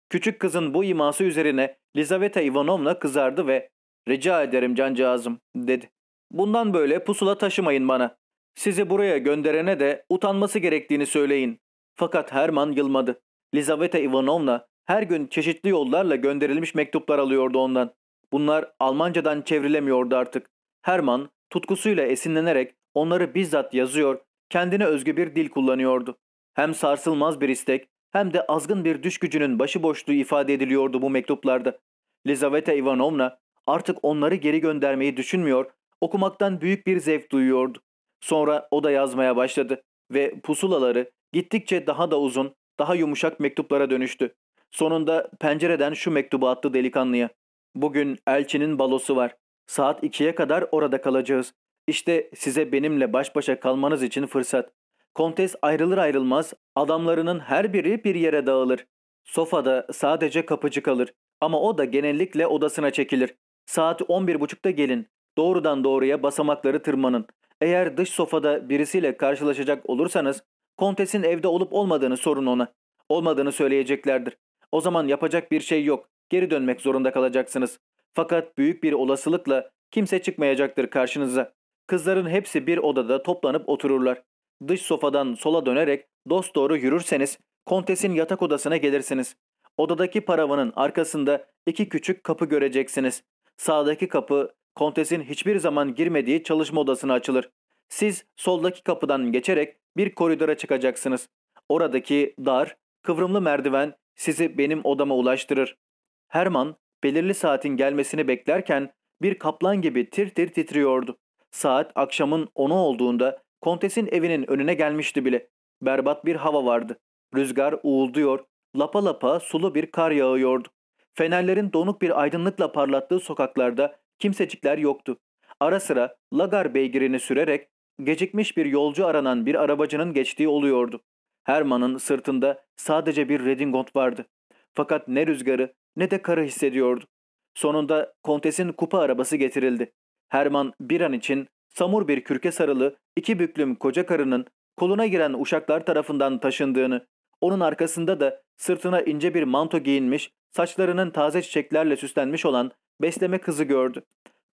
Küçük kızın bu iması üzerine Lizaveta Ivanovna kızardı ve ''Rica ederim cancağızım'' dedi. ''Bundan böyle pusula taşımayın bana. Sizi buraya gönderene de utanması gerektiğini söyleyin. Fakat Herman yılmadı. Lizaveta Ivanovna her gün çeşitli yollarla gönderilmiş mektuplar alıyordu ondan. Bunlar Almancadan çevrilemiyordu artık. Herman tutkusuyla esinlenerek onları bizzat yazıyor, kendine özgü bir dil kullanıyordu. Hem sarsılmaz bir istek hem de azgın bir düş gücünün başıboşluğu ifade ediliyordu bu mektuplarda. Lizaveta Ivanovna artık onları geri göndermeyi düşünmüyor, okumaktan büyük bir zevk duyuyordu. Sonra o da yazmaya başladı ve pusulaları gittikçe daha da uzun, daha yumuşak mektuplara dönüştü. Sonunda pencereden şu mektubu attı delikanlıya. Bugün elçinin balosu var. Saat 2'ye kadar orada kalacağız. İşte size benimle baş başa kalmanız için fırsat. Kontes ayrılır ayrılmaz adamlarının her biri bir yere dağılır. Sofada sadece kapıcı kalır ama o da genellikle odasına çekilir. Saat 11.30'da gelin. Doğrudan doğruya basamakları tırmanın. Eğer dış sofada birisiyle karşılaşacak olursanız kontesin evde olup olmadığını sorun ona. Olmadığını söyleyeceklerdir. O zaman yapacak bir şey yok. Geri dönmek zorunda kalacaksınız. Fakat büyük bir olasılıkla kimse çıkmayacaktır karşınıza. Kızların hepsi bir odada toplanıp otururlar. Dış sofadan sola dönerek dost doğru yürürseniz kontesin yatak odasına gelirsiniz. Odadaki paravanın arkasında iki küçük kapı göreceksiniz. Sağdaki kapı Kontes'in hiçbir zaman girmediği çalışma odasına açılır. Siz soldaki kapıdan geçerek bir koridora çıkacaksınız. Oradaki dar, kıvrımlı merdiven sizi benim odama ulaştırır. Herman belirli saatin gelmesini beklerken bir kaplan gibi tir tir titriyordu. Saat akşamın 10'u olduğunda kontesin evinin önüne gelmişti bile. Berbat bir hava vardı. Rüzgar uğulduyor, lapa lapa sulu bir kar yağıyordu. Fenerlerin donuk bir aydınlıkla parlattığı sokaklarda kimsecikler yoktu. Ara sıra lagar beygirini sürerek gecikmiş bir yolcu aranan bir arabacının geçtiği oluyordu. Herman'ın sırtında sadece bir redingot vardı. Fakat ne rüzgarı ne de karı hissediyordu. Sonunda kontesin kupa arabası getirildi. Herman bir an için samur bir kürke sarılı iki büklüm koca karının koluna giren uşaklar tarafından taşındığını onun arkasında da sırtına ince bir manto giyinmiş, saçlarının taze çiçeklerle süslenmiş olan besleme kızı gördü.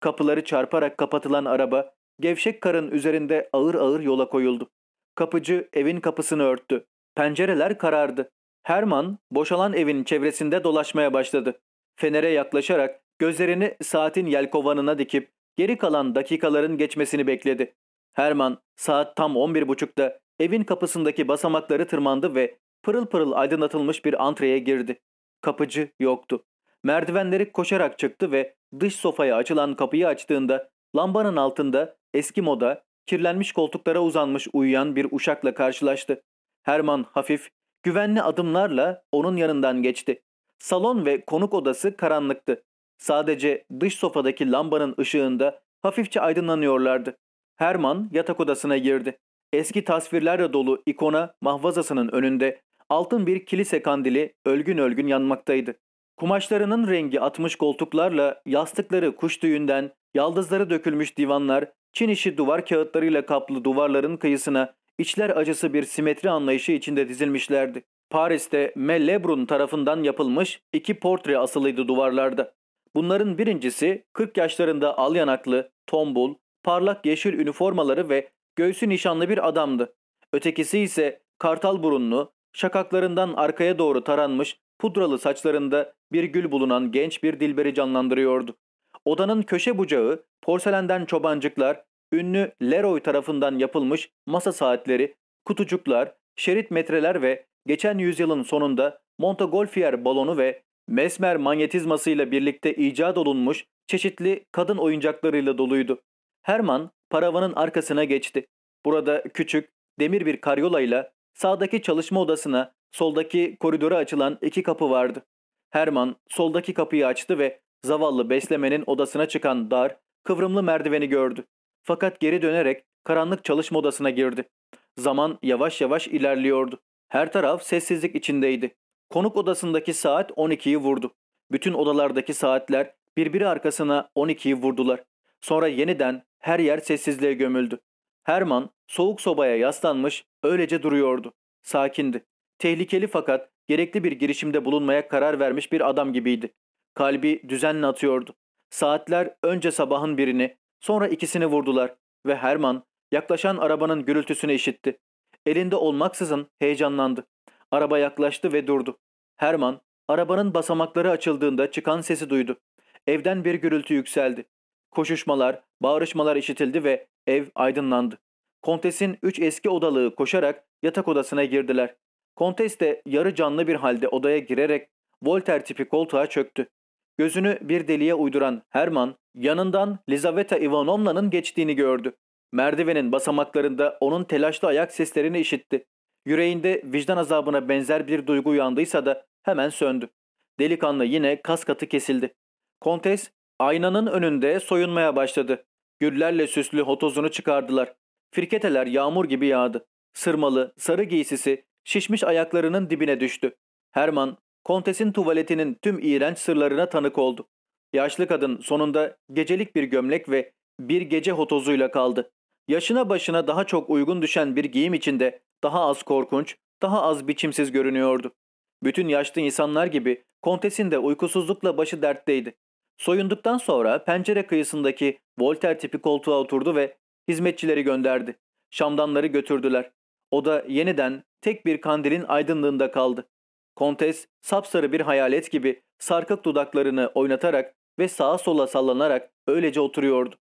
Kapıları çarparak kapatılan araba gevşek karın üzerinde ağır ağır yola koyuldu. Kapıcı evin kapısını örttü. Pencereler karardı. Herman boşalan evin çevresinde dolaşmaya başladı. Fenere yaklaşarak gözlerini saatin yelkovanına dikip geri kalan dakikaların geçmesini bekledi. Herman saat tam 11.30'da evin kapısındaki basamakları tırmandı ve pırıl pırıl aydınlatılmış bir antreye girdi. Kapıcı yoktu. Merdivenleri koşarak çıktı ve dış sofaya açılan kapıyı açtığında lambanın altında eski moda kirlenmiş koltuklara uzanmış uyuyan bir uşakla karşılaştı. Herman hafif, güvenli adımlarla onun yanından geçti. Salon ve konuk odası karanlıktı. Sadece dış sofadaki lambanın ışığında hafifçe aydınlanıyorlardı. Herman yatak odasına girdi. Eski tasvirlerle dolu ikona mahvazasının önünde Altın bir kilise kandili ölgün ölgün yanmaktaydı. Kumaşlarının rengi atmış koltuklarla yastıkları kuş tüyünden, yaldızları dökülmüş divanlar, Çin işi duvar kağıtlarıyla kaplı duvarların kıyısına içler acısı bir simetri anlayışı içinde dizilmişlerdi. Paris'te M. tarafından yapılmış iki portre asılıydı duvarlarda. Bunların birincisi 40 yaşlarında al yanaklı, tombul, parlak yeşil üniformaları ve göğsü nişanlı bir adamdı. Ötekisi ise kartal burunlu, Şakaklarından arkaya doğru taranmış, pudralı saçlarında bir gül bulunan genç bir dilberi canlandırıyordu. Odanın köşe bucağı, porselenden çobancıklar, ünlü Leroy tarafından yapılmış masa saatleri, kutucuklar, şerit metreler ve geçen yüzyılın sonunda Montgolfier balonu ve mesmer manyetizmasıyla birlikte icat olunmuş çeşitli kadın oyuncaklarıyla doluydu. Herman paravanın arkasına geçti. Burada küçük, demir bir karyolayla Sağdaki çalışma odasına, soldaki koridora açılan iki kapı vardı. Herman soldaki kapıyı açtı ve zavallı beslemenin odasına çıkan dar, kıvrımlı merdiveni gördü. Fakat geri dönerek karanlık çalışma odasına girdi. Zaman yavaş yavaş ilerliyordu. Her taraf sessizlik içindeydi. Konuk odasındaki saat 12'yi vurdu. Bütün odalardaki saatler birbiri arkasına 12'yi vurdular. Sonra yeniden her yer sessizliğe gömüldü. Herman soğuk sobaya yaslanmış öylece duruyordu. Sakindi. Tehlikeli fakat gerekli bir girişimde bulunmaya karar vermiş bir adam gibiydi. Kalbi düzenle atıyordu. Saatler önce sabahın birini, sonra ikisini vurdular ve Herman yaklaşan arabanın gürültüsünü işitti. Elinde olmaksızın heyecanlandı. Araba yaklaştı ve durdu. Herman, arabanın basamakları açıldığında çıkan sesi duydu. Evden bir gürültü yükseldi. Koşuşmalar, bağırışmalar işitildi ve ev aydınlandı. Kontes'in üç eski odalığı koşarak yatak odasına girdiler. Kontes de yarı canlı bir halde odaya girerek Volter tipi koltuğa çöktü. Gözünü bir deliğe uyduran Herman yanından Lizaveta Ivanovna'nın geçtiğini gördü. Merdivenin basamaklarında onun telaşlı ayak seslerini işitti. Yüreğinde vicdan azabına benzer bir duygu uyandıysa da hemen söndü. Delikanlı yine kas katı kesildi. Kontes Aynanın önünde soyunmaya başladı. Güllerle süslü hotozunu çıkardılar. Firketeler yağmur gibi yağdı. Sırmalı, sarı giysisi şişmiş ayaklarının dibine düştü. Herman, kontesin tuvaletinin tüm iğrenç sırlarına tanık oldu. Yaşlı kadın sonunda gecelik bir gömlek ve bir gece hotozuyla kaldı. Yaşına başına daha çok uygun düşen bir giyim içinde daha az korkunç, daha az biçimsiz görünüyordu. Bütün yaşlı insanlar gibi kontesin de uykusuzlukla başı dertteydi. Soyunduktan sonra pencere kıyısındaki Volter tipi koltuğa oturdu ve hizmetçileri gönderdi. Şamdanları götürdüler. O da yeniden tek bir kandilin aydınlığında kaldı. Kontes sapsarı bir hayalet gibi sarkık dudaklarını oynatarak ve sağa sola sallanarak öylece oturuyordu.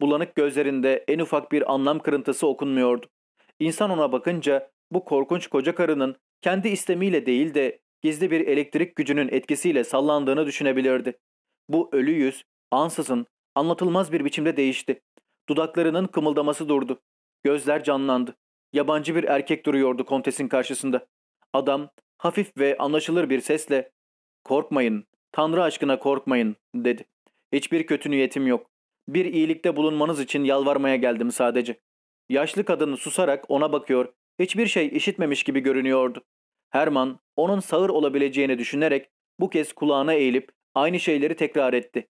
Bulanık gözlerinde en ufak bir anlam kırıntısı okunmuyordu. İnsan ona bakınca bu korkunç koca karının kendi istemiyle değil de gizli bir elektrik gücünün etkisiyle sallandığını düşünebilirdi. Bu ölü yüz ansızın anlatılmaz bir biçimde değişti. Dudaklarının kımıldaması durdu. Gözler canlandı. Yabancı bir erkek duruyordu kontesin karşısında. Adam hafif ve anlaşılır bir sesle ''Korkmayın, Tanrı aşkına korkmayın'' dedi. ''Hiçbir kötü niyetim yok. Bir iyilikte bulunmanız için yalvarmaya geldim sadece.'' Yaşlı kadın susarak ona bakıyor, hiçbir şey işitmemiş gibi görünüyordu. Herman, onun sağır olabileceğini düşünerek bu kez kulağına eğilip Aynı şeyleri tekrar etti.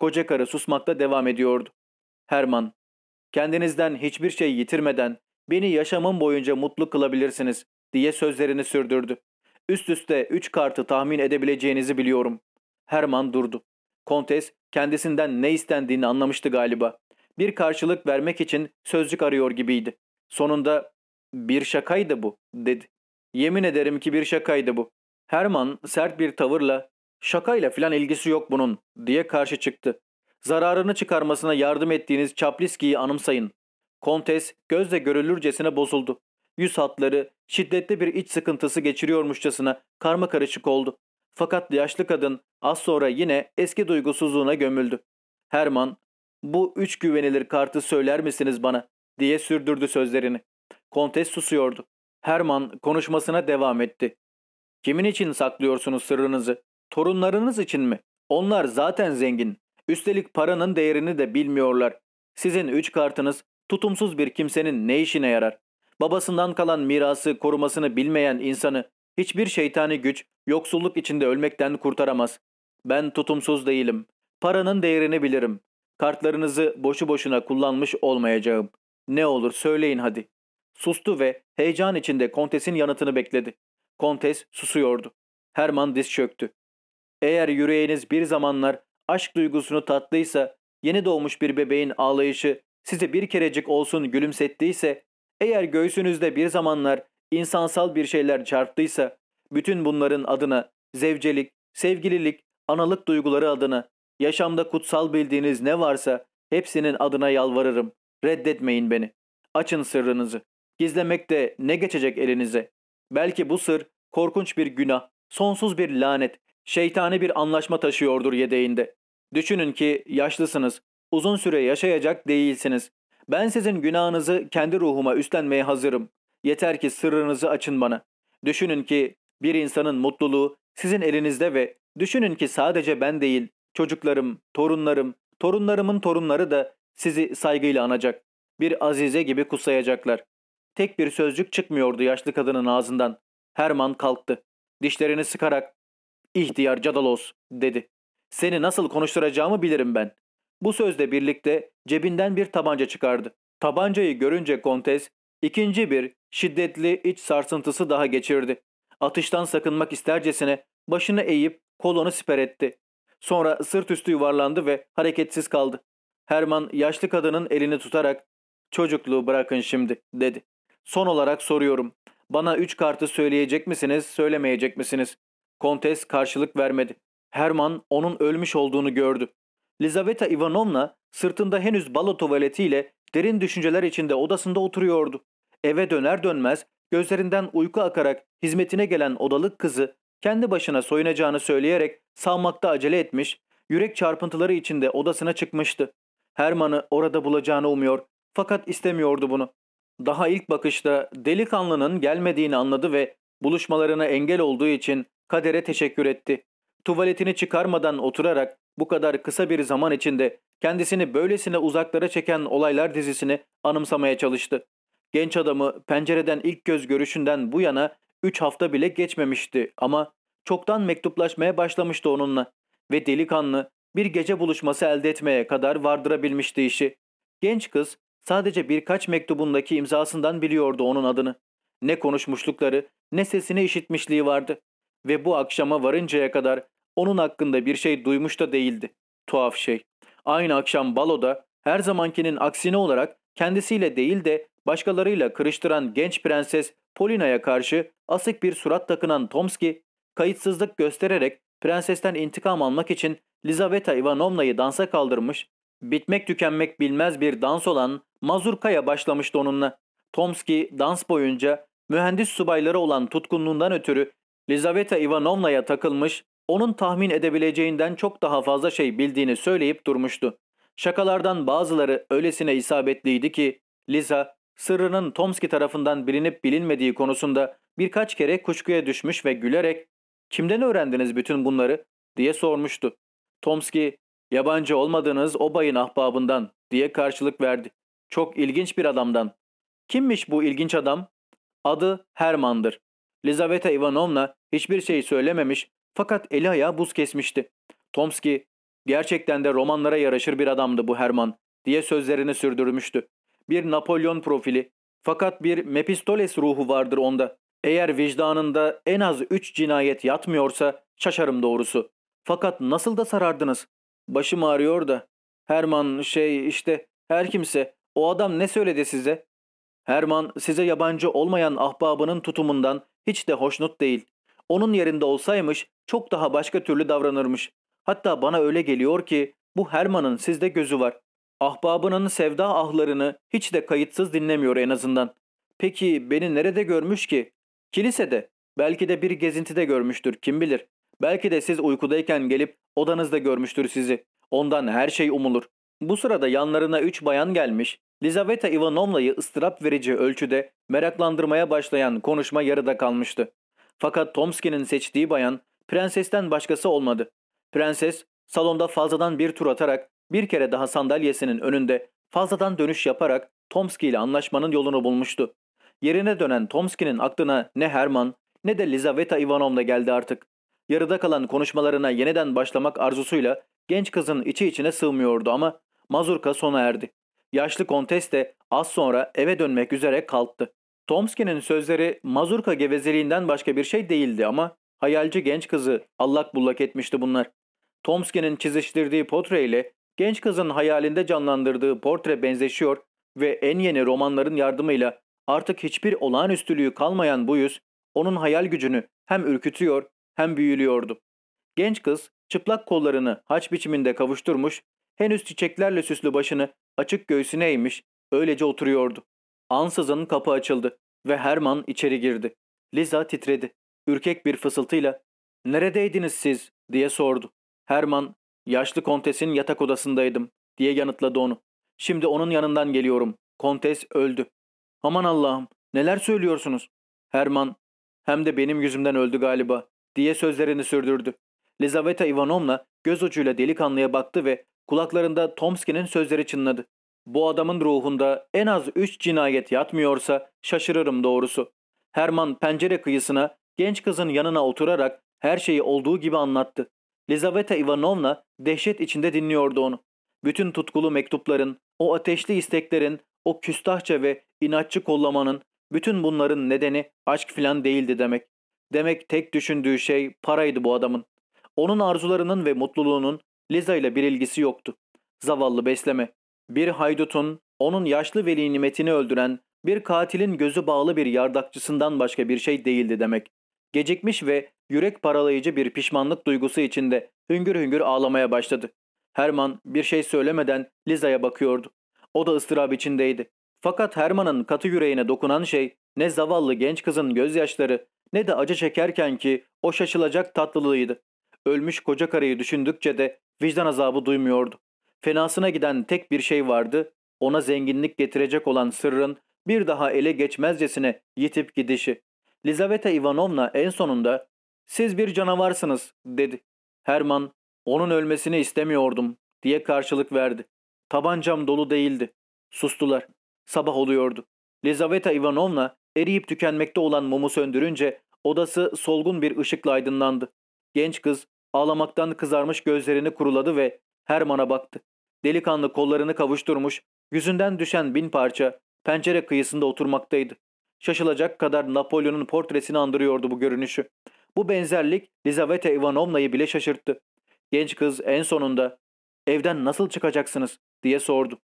Koca karı susmakta devam ediyordu. Herman, kendinizden hiçbir şey yitirmeden beni yaşamım boyunca mutlu kılabilirsiniz diye sözlerini sürdürdü. Üst üste üç kartı tahmin edebileceğinizi biliyorum. Herman durdu. Kontes kendisinden ne istendiğini anlamıştı galiba. Bir karşılık vermek için sözcük arıyor gibiydi. Sonunda bir şakaydı bu dedi. Yemin ederim ki bir şakaydı bu. Herman sert bir tavırla Şakayla filan ilgisi yok bunun diye karşı çıktı. Zararını çıkarmasına yardım ettiğiniz Çapliski'yi anımsayın. Kontes gözle görülürcesine bozuldu. Yüz hatları şiddetli bir iç sıkıntısı geçiriyormuşçasına karma karışık oldu. Fakat yaşlı kadın az sonra yine eski duygusuzluğuna gömüldü. Herman, bu üç güvenilir kartı söyler misiniz bana diye sürdürdü sözlerini. Kontes susuyordu. Herman konuşmasına devam etti. Kimin için saklıyorsunuz sırrınızı? Torunlarınız için mi? Onlar zaten zengin. Üstelik paranın değerini de bilmiyorlar. Sizin üç kartınız tutumsuz bir kimsenin ne işine yarar? Babasından kalan mirası korumasını bilmeyen insanı hiçbir şeytani güç yoksulluk içinde ölmekten kurtaramaz. Ben tutumsuz değilim. Paranın değerini bilirim. Kartlarınızı boşu boşuna kullanmış olmayacağım. Ne olur söyleyin hadi. Sustu ve heyecan içinde kontesin yanıtını bekledi. Kontes susuyordu. Herman diz çöktü. Eğer yüreğiniz bir zamanlar aşk duygusunu tatlıysa, yeni doğmuş bir bebeğin ağlayışı size bir kerecik olsun gülümsettiyse, eğer göğsünüzde bir zamanlar insansal bir şeyler çarptıysa, bütün bunların adına zevcelik, sevgililik, analık duyguları adına, yaşamda kutsal bildiğiniz ne varsa hepsinin adına yalvarırım. Reddetmeyin beni. Açın sırrınızı. Gizlemek de ne geçecek elinize? Belki bu sır korkunç bir günah, sonsuz bir lanet, Şeytani bir anlaşma taşıyordur yedeğinde. Düşünün ki yaşlısınız, uzun süre yaşayacak değilsiniz. Ben sizin günahınızı kendi ruhuma üstlenmeye hazırım. Yeter ki sırrınızı açın bana. Düşünün ki bir insanın mutluluğu sizin elinizde ve düşünün ki sadece ben değil, çocuklarım, torunlarım, torunlarımın torunları da sizi saygıyla anacak. Bir azize gibi kusayacaklar. Tek bir sözcük çıkmıyordu yaşlı kadının ağzından. Herman kalktı. Dişlerini sıkarak İhtiyar Cadalos dedi. Seni nasıl konuşturacağımı bilirim ben. Bu sözle birlikte cebinden bir tabanca çıkardı. Tabancayı görünce kontes ikinci bir şiddetli iç sarsıntısı daha geçirdi. Atıştan sakınmak istercesine başını eğip kolonu siper etti. Sonra sırt üstü yuvarlandı ve hareketsiz kaldı. Herman yaşlı kadının elini tutarak ''Çocukluğu bırakın şimdi'' dedi. ''Son olarak soruyorum. Bana üç kartı söyleyecek misiniz, söylemeyecek misiniz? Kontes karşılık vermedi. Herman onun ölmüş olduğunu gördü. Lizaveta Ivanovna sırtında henüz balo tuvaletiyle derin düşünceler içinde odasında oturuyordu. Eve döner dönmez gözlerinden uyku akarak hizmetine gelen odalık kızı kendi başına soyunacağını söyleyerek salmakta acele etmiş, yürek çarpıntıları içinde odasına çıkmıştı. Herman'ı orada bulacağını umuyor fakat istemiyordu bunu. Daha ilk bakışta delikanlının gelmediğini anladı ve buluşmalarına engel olduğu için kadere teşekkür etti. Tuvaletini çıkarmadan oturarak bu kadar kısa bir zaman içinde kendisini böylesine uzaklara çeken olaylar dizisini anımsamaya çalıştı. Genç adamı pencereden ilk göz görüşünden bu yana 3 hafta bile geçmemişti ama çoktan mektuplaşmaya başlamıştı onunla ve delikanlı bir gece buluşması elde etmeye kadar vardırabilmişti işi. Genç kız sadece birkaç mektubundaki imzasından biliyordu onun adını. Ne konuşmuşlukları ne sesini işitmişliği vardı ve bu akşama varıncaya kadar onun hakkında bir şey duymuş da değildi. Tuhaf şey. Aynı akşam baloda her zamankinin aksine olarak kendisiyle değil de başkalarıyla kırıştıran genç prenses Polina'ya karşı asık bir surat takınan Tomski, kayıtsızlık göstererek prensesten intikam almak için Lizaveta Ivanovna'yı dansa kaldırmış, bitmek tükenmek bilmez bir dans olan mazurkaya başlamıştı onunla. Tomski dans boyunca mühendis subayları olan tutkunluğundan ötürü Lizaveta Ivanovna'ya takılmış, onun tahmin edebileceğinden çok daha fazla şey bildiğini söyleyip durmuştu. Şakalardan bazıları öylesine isabetliydi ki Liza sırrının Tomski tarafından bilinip bilinmediği konusunda birkaç kere kuşkuya düşmüş ve gülerek ''Kimden öğrendiniz bütün bunları?'' diye sormuştu. Tomski ''Yabancı olmadığınız o bayın ahbabından'' diye karşılık verdi. ''Çok ilginç bir adamdan.'' ''Kimmiş bu ilginç adam?'' ''Adı Herman'dır. Lizaveta Ivanovna hiçbir şey söylememiş fakat eli ayağı buz kesmişti. Tomski, gerçekten de romanlara yaraşır bir adamdı bu Herman diye sözlerini sürdürmüştü. Bir Napolyon profili fakat bir Mepistoles ruhu vardır onda. Eğer vicdanında en az üç cinayet yatmıyorsa şaşarım doğrusu. Fakat nasıl da sarardınız? Başım ağrıyor da. Herman şey işte her kimse o adam ne söyledi size? Herman size yabancı olmayan ahbabının tutumundan hiç de hoşnut değil. Onun yerinde olsaymış çok daha başka türlü davranırmış. Hatta bana öyle geliyor ki bu Herman'ın sizde gözü var. Ahbabının sevda ahlarını hiç de kayıtsız dinlemiyor en azından. Peki beni nerede görmüş ki? Kilisede. Belki de bir gezintide görmüştür kim bilir. Belki de siz uykudayken gelip odanızda görmüştür sizi. Ondan her şey umulur. Bu sırada yanlarına üç bayan gelmiş, Lizaveta Ivanovna'yı ıstırap verici ölçüde meraklandırmaya başlayan konuşma yarıda kalmıştı. Fakat Tomski'nin seçtiği bayan prensesten başkası olmadı. Prenses salonda fazladan bir tur atarak bir kere daha sandalyesinin önünde fazladan dönüş yaparak Tomski ile anlaşmanın yolunu bulmuştu. Yerine dönen Tomski'nin aklına ne Herman ne de Lizaveta Ivanovna geldi artık. Yarıda kalan konuşmalarına yeniden başlamak arzusuyla genç kızın içi içine sığmıyordu ama mazurka sona erdi. Yaşlı kontes de az sonra eve dönmek üzere kalktı. Tomski'nin sözleri mazurka gevezeliğinden başka bir şey değildi ama hayalci genç kızı allak bullak etmişti bunlar. Tomski'nin çiziştirdiği potreyle genç kızın hayalinde canlandırdığı portre benzeşiyor ve en yeni romanların yardımıyla artık hiçbir olağanüstülüğü kalmayan bu yüz onun hayal gücünü hem ürkütüyor hem büyülüyordu. Genç kız çıplak kollarını haç biçiminde kavuşturmuş, henüz çiçeklerle süslü başını Açık göğsüne eğmiş, öylece oturuyordu. Ansızın kapı açıldı ve Herman içeri girdi. Liza titredi. Ürkek bir fısıltıyla ''Neredeydiniz siz?'' diye sordu. Herman ''Yaşlı kontesin yatak odasındaydım.'' diye yanıtladı onu. ''Şimdi onun yanından geliyorum. Kontes öldü.'' ''Aman Allah'ım neler söylüyorsunuz?'' Herman ''Hem de benim yüzümden öldü galiba.'' diye sözlerini sürdürdü. Lizaveta Ivanovna göz ucuyla delikanlıya baktı ve Kulaklarında Tomski'nin sözleri çınladı. Bu adamın ruhunda en az üç cinayet yatmıyorsa şaşırırım doğrusu. Herman pencere kıyısına genç kızın yanına oturarak her şeyi olduğu gibi anlattı. Lizaveta Ivanovna dehşet içinde dinliyordu onu. Bütün tutkulu mektupların, o ateşli isteklerin, o küstahça ve inatçı kollamanın, bütün bunların nedeni aşk filan değildi demek. Demek tek düşündüğü şey paraydı bu adamın. Onun arzularının ve mutluluğunun Liza ile bir ilgisi yoktu. Zavallı besleme. Bir haydutun, onun yaşlı veli nimetini öldüren, bir katilin gözü bağlı bir yardakçısından başka bir şey değildi demek. Gecikmiş ve yürek paralayıcı bir pişmanlık duygusu içinde hüngür hüngür ağlamaya başladı. Herman bir şey söylemeden Liza'ya bakıyordu. O da ıstırap içindeydi. Fakat Herman'ın katı yüreğine dokunan şey ne zavallı genç kızın gözyaşları ne de acı çekerken ki o şaşılacak tatlılığıydı. Ölmüş koca karıyı düşündükçe de Vicdan azabı duymuyordu. Fenasına giden tek bir şey vardı, ona zenginlik getirecek olan sırrın bir daha ele geçmezcesine yitip gidişi. Lizaveta Ivanovna en sonunda ''Siz bir canavarsınız'' dedi. Herman ''Onun ölmesini istemiyordum'' diye karşılık verdi. Tabancam dolu değildi. Sustular. Sabah oluyordu. Lizaveta Ivanovna eriyip tükenmekte olan mumu söndürünce odası solgun bir ışıkla aydınlandı. Genç kız Ağlamaktan kızarmış gözlerini kuruladı ve Herman'a baktı. Delikanlı kollarını kavuşturmuş, yüzünden düşen bin parça pencere kıyısında oturmaktaydı. Şaşılacak kadar Napolyon'un portresini andırıyordu bu görünüşü. Bu benzerlik Lizaveta Ivanovna'yı bile şaşırttı. Genç kız en sonunda ''Evden nasıl çıkacaksınız?'' diye sordu.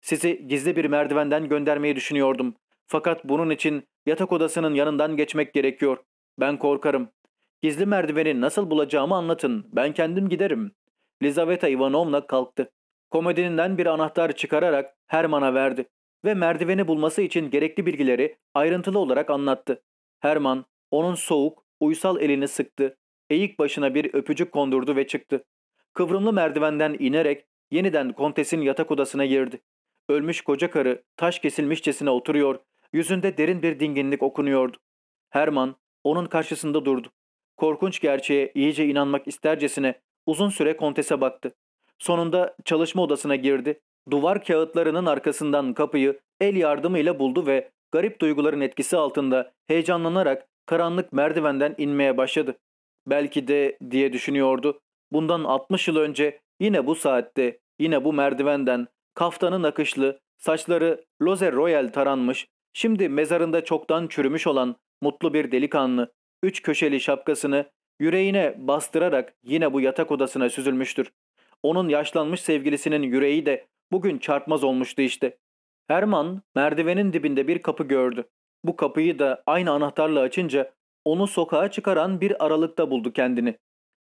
''Sizi gizli bir merdivenden göndermeyi düşünüyordum. Fakat bunun için yatak odasının yanından geçmek gerekiyor. Ben korkarım.'' Gizli merdiveni nasıl bulacağımı anlatın. Ben kendim giderim. Lizaveta Ivanovna kalktı. Komodininden bir anahtar çıkararak Herman'a verdi ve merdiveni bulması için gerekli bilgileri ayrıntılı olarak anlattı. Herman onun soğuk, uysal elini sıktı, eğik başına bir öpücük kondurdu ve çıktı. Kıvrımlı merdivenden inerek yeniden kontesin yatak odasına girdi. Ölmüş koca karı taş kesilmişçesine oturuyor, yüzünde derin bir dinginlik okunuyordu. Herman onun karşısında durdu. Korkunç gerçeğe iyice inanmak istercesine uzun süre kontese baktı. Sonunda çalışma odasına girdi. Duvar kağıtlarının arkasından kapıyı el yardımıyla buldu ve garip duyguların etkisi altında heyecanlanarak karanlık merdivenden inmeye başladı. Belki de diye düşünüyordu. Bundan 60 yıl önce yine bu saatte, yine bu merdivenden kaftanın akışlı, saçları loze royal taranmış, şimdi mezarında çoktan çürümüş olan mutlu bir delikanlı üç köşeli şapkasını yüreğine bastırarak yine bu yatak odasına süzülmüştür. Onun yaşlanmış sevgilisinin yüreği de bugün çarpmaz olmuştu işte. Herman merdivenin dibinde bir kapı gördü. Bu kapıyı da aynı anahtarla açınca onu sokağa çıkaran bir aralıkta buldu kendini.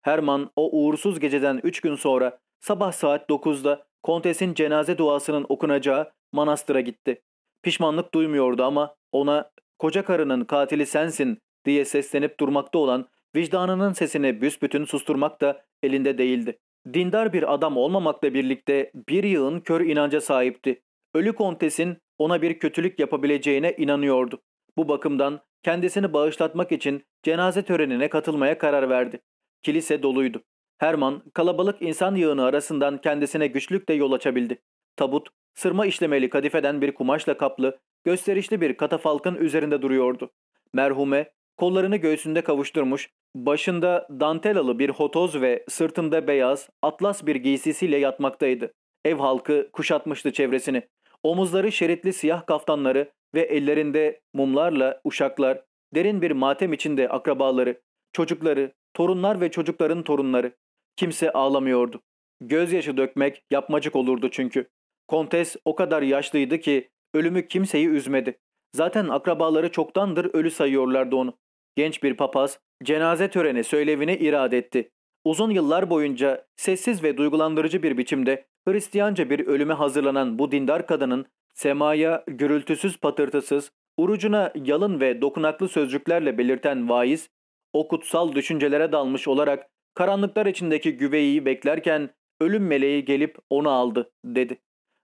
Herman o uğursuz geceden üç gün sonra sabah saat dokuzda kontesin cenaze duasının okunacağı manastıra gitti. Pişmanlık duymuyordu ama ona koca karının katili sensin diye seslenip durmakta olan vicdanının sesini büsbütün susturmak da elinde değildi. Dindar bir adam olmamakla birlikte bir yığın kör inanca sahipti. Ölü kontesin ona bir kötülük yapabileceğine inanıyordu. Bu bakımdan kendisini bağışlatmak için cenaze törenine katılmaya karar verdi. Kilise doluydu. Herman kalabalık insan yığını arasından kendisine güçlükle yol açabildi. Tabut, sırma işlemeli kadifeden bir kumaşla kaplı, gösterişli bir katafalkın üzerinde duruyordu. Merhume Kollarını göğsünde kavuşturmuş, başında dantelalı bir hotoz ve sırtında beyaz, atlas bir giysisiyle yatmaktaydı. Ev halkı kuşatmıştı çevresini. Omuzları şeritli siyah kaftanları ve ellerinde mumlarla uşaklar, derin bir matem içinde akrabaları, çocukları, torunlar ve çocukların torunları. Kimse ağlamıyordu. Gözyaşı dökmek yapmacık olurdu çünkü. Kontes o kadar yaşlıydı ki ölümü kimseyi üzmedi. Zaten akrabaları çoktandır ölü sayıyorlardı onu. Genç bir papaz cenaze töreni söylevini irade etti. Uzun yıllar boyunca sessiz ve duygulandırıcı bir biçimde Hristiyanca bir ölüme hazırlanan bu dindar kadının semaya gürültüsüz patırtısız, urucuna yalın ve dokunaklı sözcüklerle belirten vaiz, o kutsal düşüncelere dalmış olarak karanlıklar içindeki güveyi beklerken ölüm meleği gelip onu aldı dedi.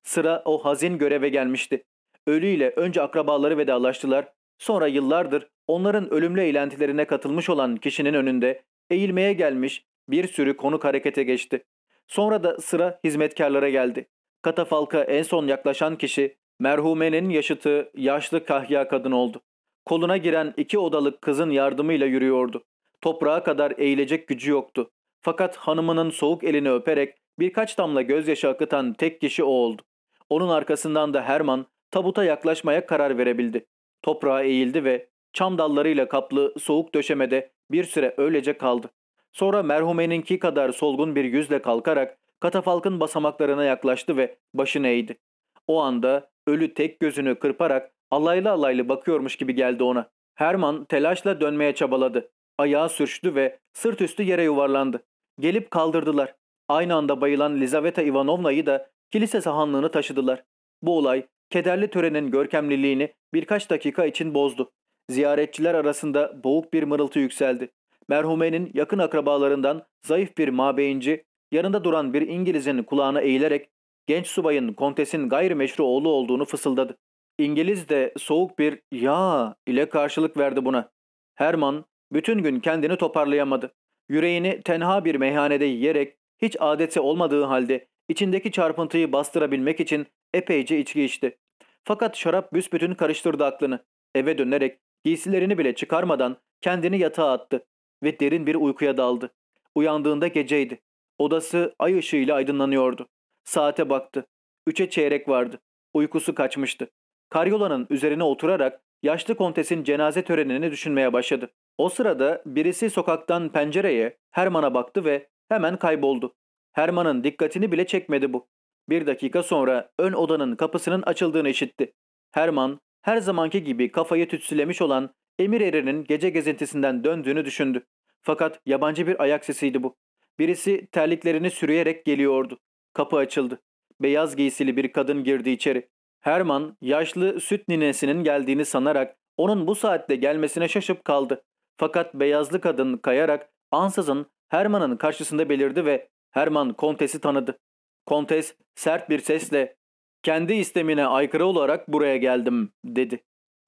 Sıra o hazin göreve gelmişti. Ölüyle önce akrabaları vedalaştılar Sonra yıllardır onların ölümlü eğlentilerine katılmış olan kişinin önünde eğilmeye gelmiş bir sürü konuk harekete geçti. Sonra da sıra hizmetkarlara geldi. Katafalka en son yaklaşan kişi merhumenin yaşıtı yaşlı kahya kadın oldu. Koluna giren iki odalık kızın yardımıyla yürüyordu. Toprağa kadar eğilecek gücü yoktu. Fakat hanımının soğuk elini öperek birkaç damla gözyaşı akıtan tek kişi o oldu. Onun arkasından da Herman tabuta yaklaşmaya karar verebildi. Toprağa eğildi ve çam dallarıyla kaplı soğuk döşemede bir süre öylece kaldı. Sonra merhumeninki kadar solgun bir yüzle kalkarak katafalkın basamaklarına yaklaştı ve başını eğdi. O anda ölü tek gözünü kırparak alaylı alaylı bakıyormuş gibi geldi ona. Herman telaşla dönmeye çabaladı. Ayağı sürçtü ve sırt üstü yere yuvarlandı. Gelip kaldırdılar. Aynı anda bayılan Lizaveta Ivanovna'yı da kilise sahanlığını taşıdılar. Bu olay kederli törenin görkemliliğini birkaç dakika için bozdu. Ziyaretçiler arasında boğuk bir mırıltı yükseldi. Merhumenin yakın akrabalarından zayıf bir mabeyinci, yanında duran bir İngiliz'in kulağına eğilerek genç subayın kontesin gayrimeşru oğlu olduğunu fısıldadı. İngiliz de soğuk bir ya ile karşılık verdi buna. Herman bütün gün kendini toparlayamadı. Yüreğini tenha bir meyhanede yiyerek hiç adetse olmadığı halde içindeki çarpıntıyı bastırabilmek için epeyce içki içti. Fakat şarap büsbütün karıştırdı aklını. Eve dönerek giysilerini bile çıkarmadan kendini yatağa attı ve derin bir uykuya daldı. Uyandığında geceydi. Odası ay ışığıyla aydınlanıyordu. Saate baktı. Üçe çeyrek vardı. Uykusu kaçmıştı. Karyolanın üzerine oturarak yaşlı kontesin cenaze törenini düşünmeye başladı. O sırada birisi sokaktan pencereye Herman'a baktı ve hemen kayboldu. Herman'ın dikkatini bile çekmedi bu. Bir dakika sonra ön odanın kapısının açıldığını işitti. Herman her zamanki gibi kafayı tütsülemiş olan Emir Eren'in gece gezintisinden döndüğünü düşündü. Fakat yabancı bir ayak sesiydi bu. Birisi terliklerini sürüyerek geliyordu. Kapı açıldı. Beyaz giysili bir kadın girdi içeri. Herman yaşlı süt ninesinin geldiğini sanarak onun bu saatte gelmesine şaşıp kaldı. Fakat beyazlı kadın kayarak ansızın Herman'ın karşısında belirdi ve Herman kontesi tanıdı. Kontes sert bir sesle kendi istemine aykırı olarak buraya geldim dedi.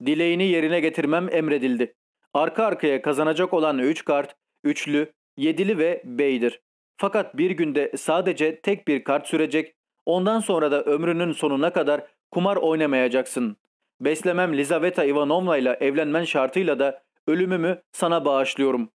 Dileğini yerine getirmem emredildi. Arka arkaya kazanacak olan üç kart, üçlü, yedili ve beydir. Fakat bir günde sadece tek bir kart sürecek, ondan sonra da ömrünün sonuna kadar kumar oynamayacaksın. Beslemem Lizaveta Ivanovna ile evlenmen şartıyla da ölümümü sana bağışlıyorum.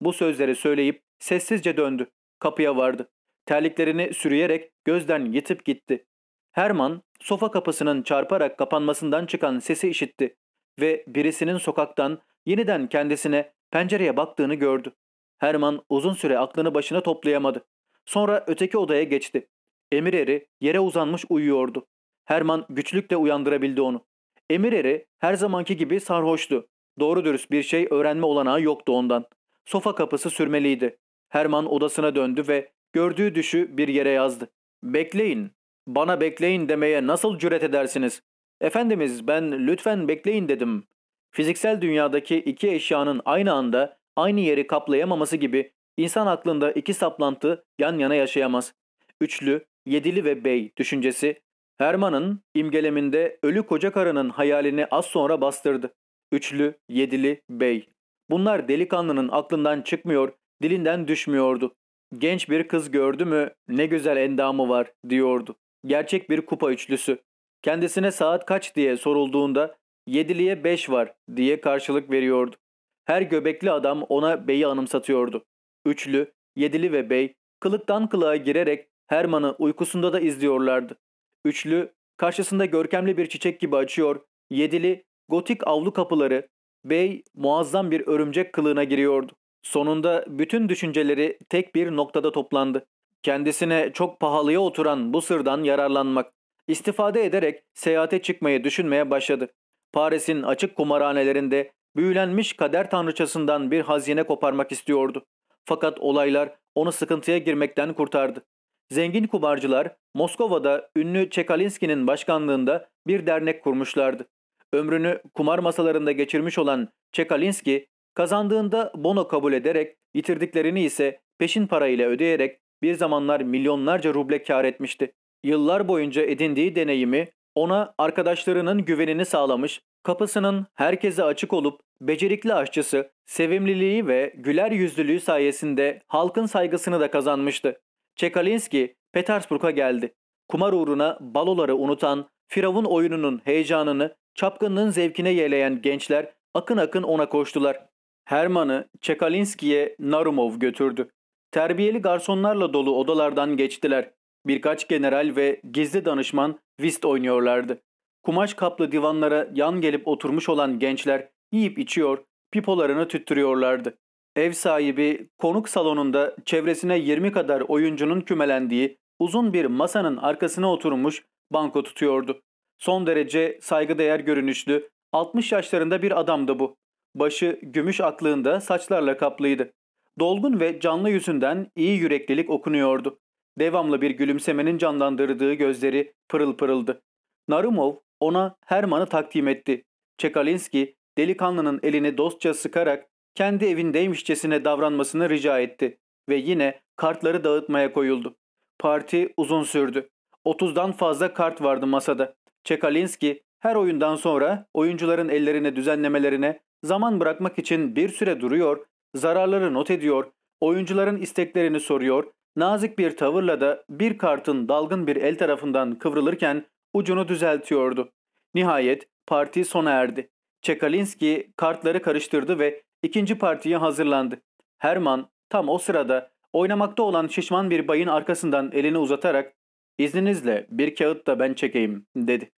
Bu sözleri söyleyip sessizce döndü. Kapıya vardı terliklerini sürüyerek gözden yitip gitti. Herman sofa kapısının çarparak kapanmasından çıkan sesi işitti ve birisinin sokaktan yeniden kendisine pencereye baktığını gördü. Herman uzun süre aklını başına toplayamadı. Sonra öteki odaya geçti. Emir eri yere uzanmış uyuyordu. Herman güçlükle uyandırabildi onu. Emir eri her zamanki gibi sarhoştu. Doğru dürüst bir şey öğrenme olanağı yoktu ondan. Sofa kapısı sürmeliydi. Herman odasına döndü ve Gördüğü düşü bir yere yazdı. Bekleyin, bana bekleyin demeye nasıl cüret edersiniz? Efendimiz ben lütfen bekleyin dedim. Fiziksel dünyadaki iki eşyanın aynı anda aynı yeri kaplayamaması gibi insan aklında iki saplantı yan yana yaşayamaz. Üçlü, yedili ve bey düşüncesi Herman'ın imgeleminde ölü koca karının hayalini az sonra bastırdı. Üçlü, yedili, bey. Bunlar delikanlının aklından çıkmıyor, dilinden düşmüyordu. Genç bir kız gördü mü ne güzel endamı var diyordu. Gerçek bir kupa üçlüsü. Kendisine saat kaç diye sorulduğunda yediliye beş var diye karşılık veriyordu. Her göbekli adam ona beyi anımsatıyordu. Üçlü, yedili ve bey kılıktan kılığa girerek Herman'ı uykusunda da izliyorlardı. Üçlü karşısında görkemli bir çiçek gibi açıyor, yedili gotik avlu kapıları, bey muazzam bir örümcek kılığına giriyordu. Sonunda bütün düşünceleri tek bir noktada toplandı. Kendisine çok pahalıya oturan bu sırdan yararlanmak. İstifade ederek seyahate çıkmayı düşünmeye başladı. Paris'in açık kumarhanelerinde büyülenmiş kader tanrıçasından bir hazine koparmak istiyordu. Fakat olaylar onu sıkıntıya girmekten kurtardı. Zengin kumarcılar Moskova'da ünlü Çekalinski'nin başkanlığında bir dernek kurmuşlardı. Ömrünü kumar masalarında geçirmiş olan Çekalinski Kazandığında bono kabul ederek, yitirdiklerini ise peşin parayla ödeyerek bir zamanlar milyonlarca ruble kar etmişti. Yıllar boyunca edindiği deneyimi ona arkadaşlarının güvenini sağlamış, kapısının herkese açık olup becerikli aşçısı, sevimliliği ve güler yüzlülüğü sayesinde halkın saygısını da kazanmıştı. Çekalinski Petersburg'a geldi. Kumar uğruna baloları unutan, Firavun oyununun heyecanını, çapkınlığın zevkine yeleyen gençler akın akın ona koştular. Herman'ı Çekalinski'ye Narumov götürdü. Terbiyeli garsonlarla dolu odalardan geçtiler. Birkaç general ve gizli danışman whist oynuyorlardı. Kumaş kaplı divanlara yan gelip oturmuş olan gençler yiyip içiyor, pipolarını tüttürüyorlardı. Ev sahibi konuk salonunda çevresine 20 kadar oyuncunun kümelendiği uzun bir masanın arkasına oturmuş banko tutuyordu. Son derece saygıdeğer görünüşlü, 60 yaşlarında bir adamdı bu. Başı gümüş atlığında saçlarla kaplıydı. Dolgun ve canlı yüzünden iyi yüreklilik okunuyordu. Devamlı bir gülümsemenin canlandırdığı gözleri pırıl pırıldı. Narumov ona Herman'ı takdim etti. Çekalinski delikanlının elini dostça sıkarak kendi evindeymişçesine davranmasını rica etti ve yine kartları dağıtmaya koyuldu. Parti uzun sürdü. 30'dan fazla kart vardı masada. Çekalinski her oyundan sonra oyuncuların ellerini düzenlemelerine zaman bırakmak için bir süre duruyor, zararları not ediyor, oyuncuların isteklerini soruyor, nazik bir tavırla da bir kartın dalgın bir el tarafından kıvrılırken ucunu düzeltiyordu. Nihayet parti sona erdi. Çekalinski kartları karıştırdı ve ikinci partiye hazırlandı. Herman tam o sırada oynamakta olan şişman bir bayın arkasından elini uzatarak ''İzninizle bir kağıt da ben çekeyim.'' dedi.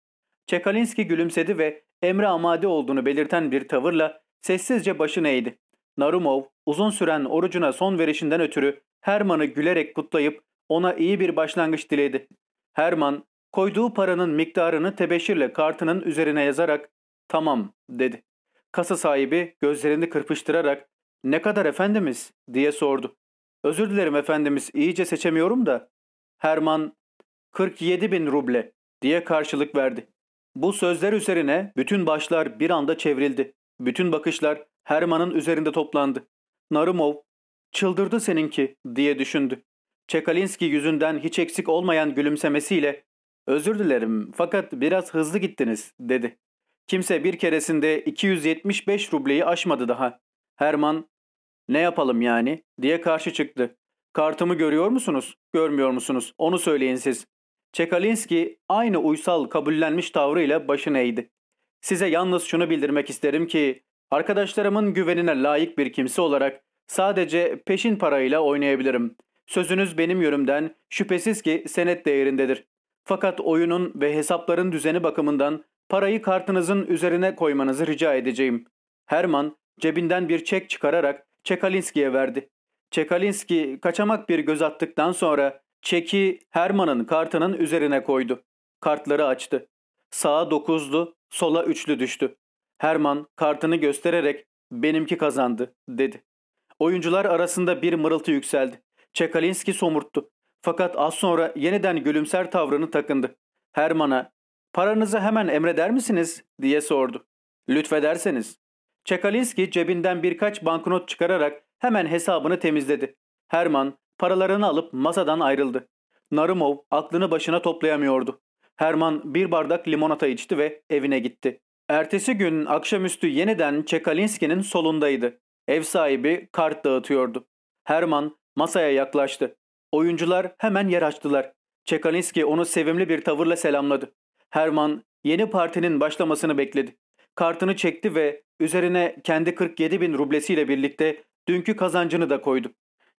Çekalinski gülümsedi ve emre amade olduğunu belirten bir tavırla sessizce başını eğdi. Narumov uzun süren orucuna son verişinden ötürü Herman'ı gülerek kutlayıp ona iyi bir başlangıç diledi. Herman koyduğu paranın miktarını tebeşirle kartının üzerine yazarak tamam dedi. Kasa sahibi gözlerini kırpıştırarak ne kadar efendimiz diye sordu. Özür dilerim efendimiz iyice seçemiyorum da. Herman 47 bin ruble diye karşılık verdi. Bu sözler üzerine bütün başlar bir anda çevrildi. Bütün bakışlar Herman'ın üzerinde toplandı. Narumov, çıldırdı seninki diye düşündü. Çekalinski yüzünden hiç eksik olmayan gülümsemesiyle ''Özür dilerim fakat biraz hızlı gittiniz.'' dedi. Kimse bir keresinde 275 rubleyi aşmadı daha. Herman ''Ne yapalım yani?'' diye karşı çıktı. ''Kartımı görüyor musunuz? Görmüyor musunuz? Onu söyleyin siz. Çekalinski aynı uysal kabullenmiş tavrıyla başını eğdi. Size yalnız şunu bildirmek isterim ki arkadaşlarımın güvenine layık bir kimse olarak sadece peşin parayla oynayabilirim. Sözünüz benim yorumdan şüphesiz ki senet değerindedir. Fakat oyunun ve hesapların düzeni bakımından parayı kartınızın üzerine koymanızı rica edeceğim. Herman cebinden bir çek çıkararak Çekalinski'ye verdi. Çekalinski kaçamak bir göz attıktan sonra Çeki Herman'ın kartının üzerine koydu. Kartları açtı. Sağa dokuzlu, sola üçlü düştü. Herman kartını göstererek benimki kazandı dedi. Oyuncular arasında bir mırıltı yükseldi. Çekalinski somurttu. Fakat az sonra yeniden gülümser tavrını takındı. Herman'a paranızı hemen emreder misiniz diye sordu. Lütfederseniz. Çekalinski cebinden birkaç banknot çıkararak hemen hesabını temizledi. Herman paralarını alıp masadan ayrıldı. Narumov aklını başına toplayamıyordu. Herman bir bardak limonata içti ve evine gitti. Ertesi gün akşamüstü yeniden Çekalinski'nin solundaydı. Ev sahibi kart dağıtıyordu. Herman masaya yaklaştı. Oyuncular hemen yer açtılar. Çekalinski onu sevimli bir tavırla selamladı. Herman yeni partinin başlamasını bekledi. Kartını çekti ve üzerine kendi 47 bin rublesiyle birlikte dünkü kazancını da koydu.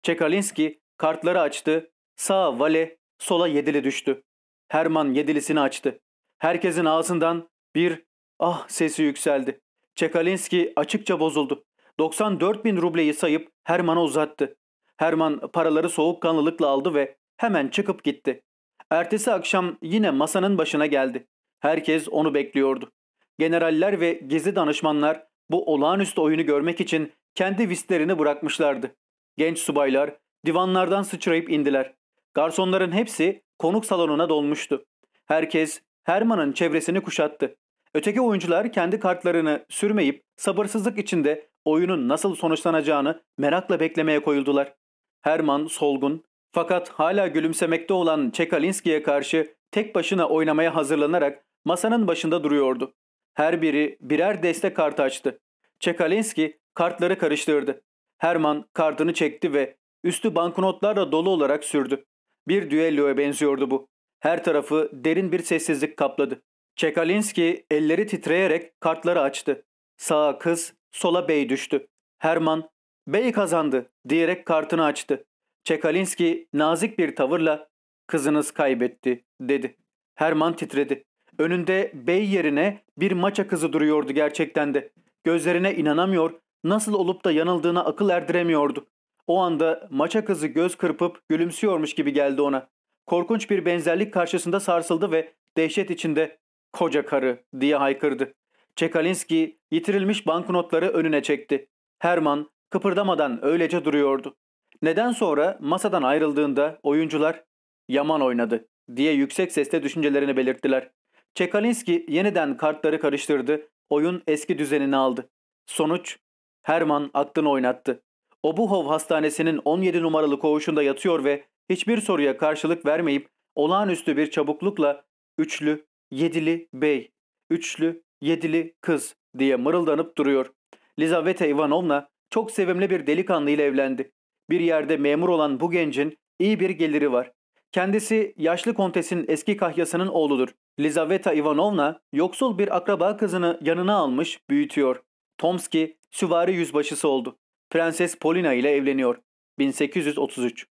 Çekalinski Kartları açtı. Sağa vale, sola yedili düştü. Herman yedilisini açtı. Herkesin ağzından bir ah sesi yükseldi. Çekalinski açıkça bozuldu. 94 bin rubleyi sayıp Herman'a uzattı. Herman paraları soğukkanlılıkla aldı ve hemen çıkıp gitti. Ertesi akşam yine masanın başına geldi. Herkes onu bekliyordu. Generaller ve gizli danışmanlar bu olağanüstü oyunu görmek için kendi vislerini bırakmışlardı. Genç subaylar Divanlardan sıçrayıp indiler. Garsonların hepsi konuk salonuna dolmuştu. Herkes Herman'ın çevresini kuşattı. Öteki oyuncular kendi kartlarını sürmeyip sabırsızlık içinde oyunun nasıl sonuçlanacağını merakla beklemeye koyuldular. Herman solgun fakat hala gülümsemekte olan Çekalinski'ye karşı tek başına oynamaya hazırlanarak masanın başında duruyordu. Her biri birer deste kart açtı. Çekalinski kartları karıştırdı. Herman kartını çekti ve Üstü banknotlarla dolu olarak sürdü. Bir düelloya benziyordu bu. Her tarafı derin bir sessizlik kapladı. Çekalinski elleri titreyerek kartları açtı. Sağa kız, sola bey düştü. Herman, bey kazandı diyerek kartını açtı. Çekalinski nazik bir tavırla kızınız kaybetti dedi. Herman titredi. Önünde bey yerine bir maça kızı duruyordu gerçekten de. Gözlerine inanamıyor, nasıl olup da yanıldığına akıl erdiremiyordu. O anda maça kızı göz kırpıp gülümsüyormuş gibi geldi ona. Korkunç bir benzerlik karşısında sarsıldı ve dehşet içinde koca karı diye haykırdı. Çekalinski yitirilmiş banknotları önüne çekti. Herman kıpırdamadan öylece duruyordu. Neden sonra masadan ayrıldığında oyuncular yaman oynadı diye yüksek sesle düşüncelerini belirttiler. Çekalinski yeniden kartları karıştırdı, oyun eski düzenini aldı. Sonuç Herman aklını oynattı. Obuhov Hastanesi'nin 17 numaralı koğuşunda yatıyor ve hiçbir soruya karşılık vermeyip olağanüstü bir çabuklukla üçlü, yedili bey, üçlü, yedili kız diye mırıldanıp duruyor. Lizaveta Ivanovna çok sevimli bir delikanlı ile evlendi. Bir yerde memur olan bu gencin iyi bir geliri var. Kendisi yaşlı kontesin eski kahyasının oğludur. Lizaveta Ivanovna yoksul bir akraba kızını yanına almış büyütüyor. Tomski süvari yüzbaşısı oldu. Prenses Polina ile evleniyor. 1833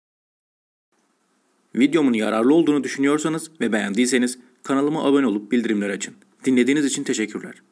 Videomun yararlı olduğunu düşünüyorsanız ve beğendiyseniz kanalıma abone olup bildirimleri açın. Dinlediğiniz için teşekkürler.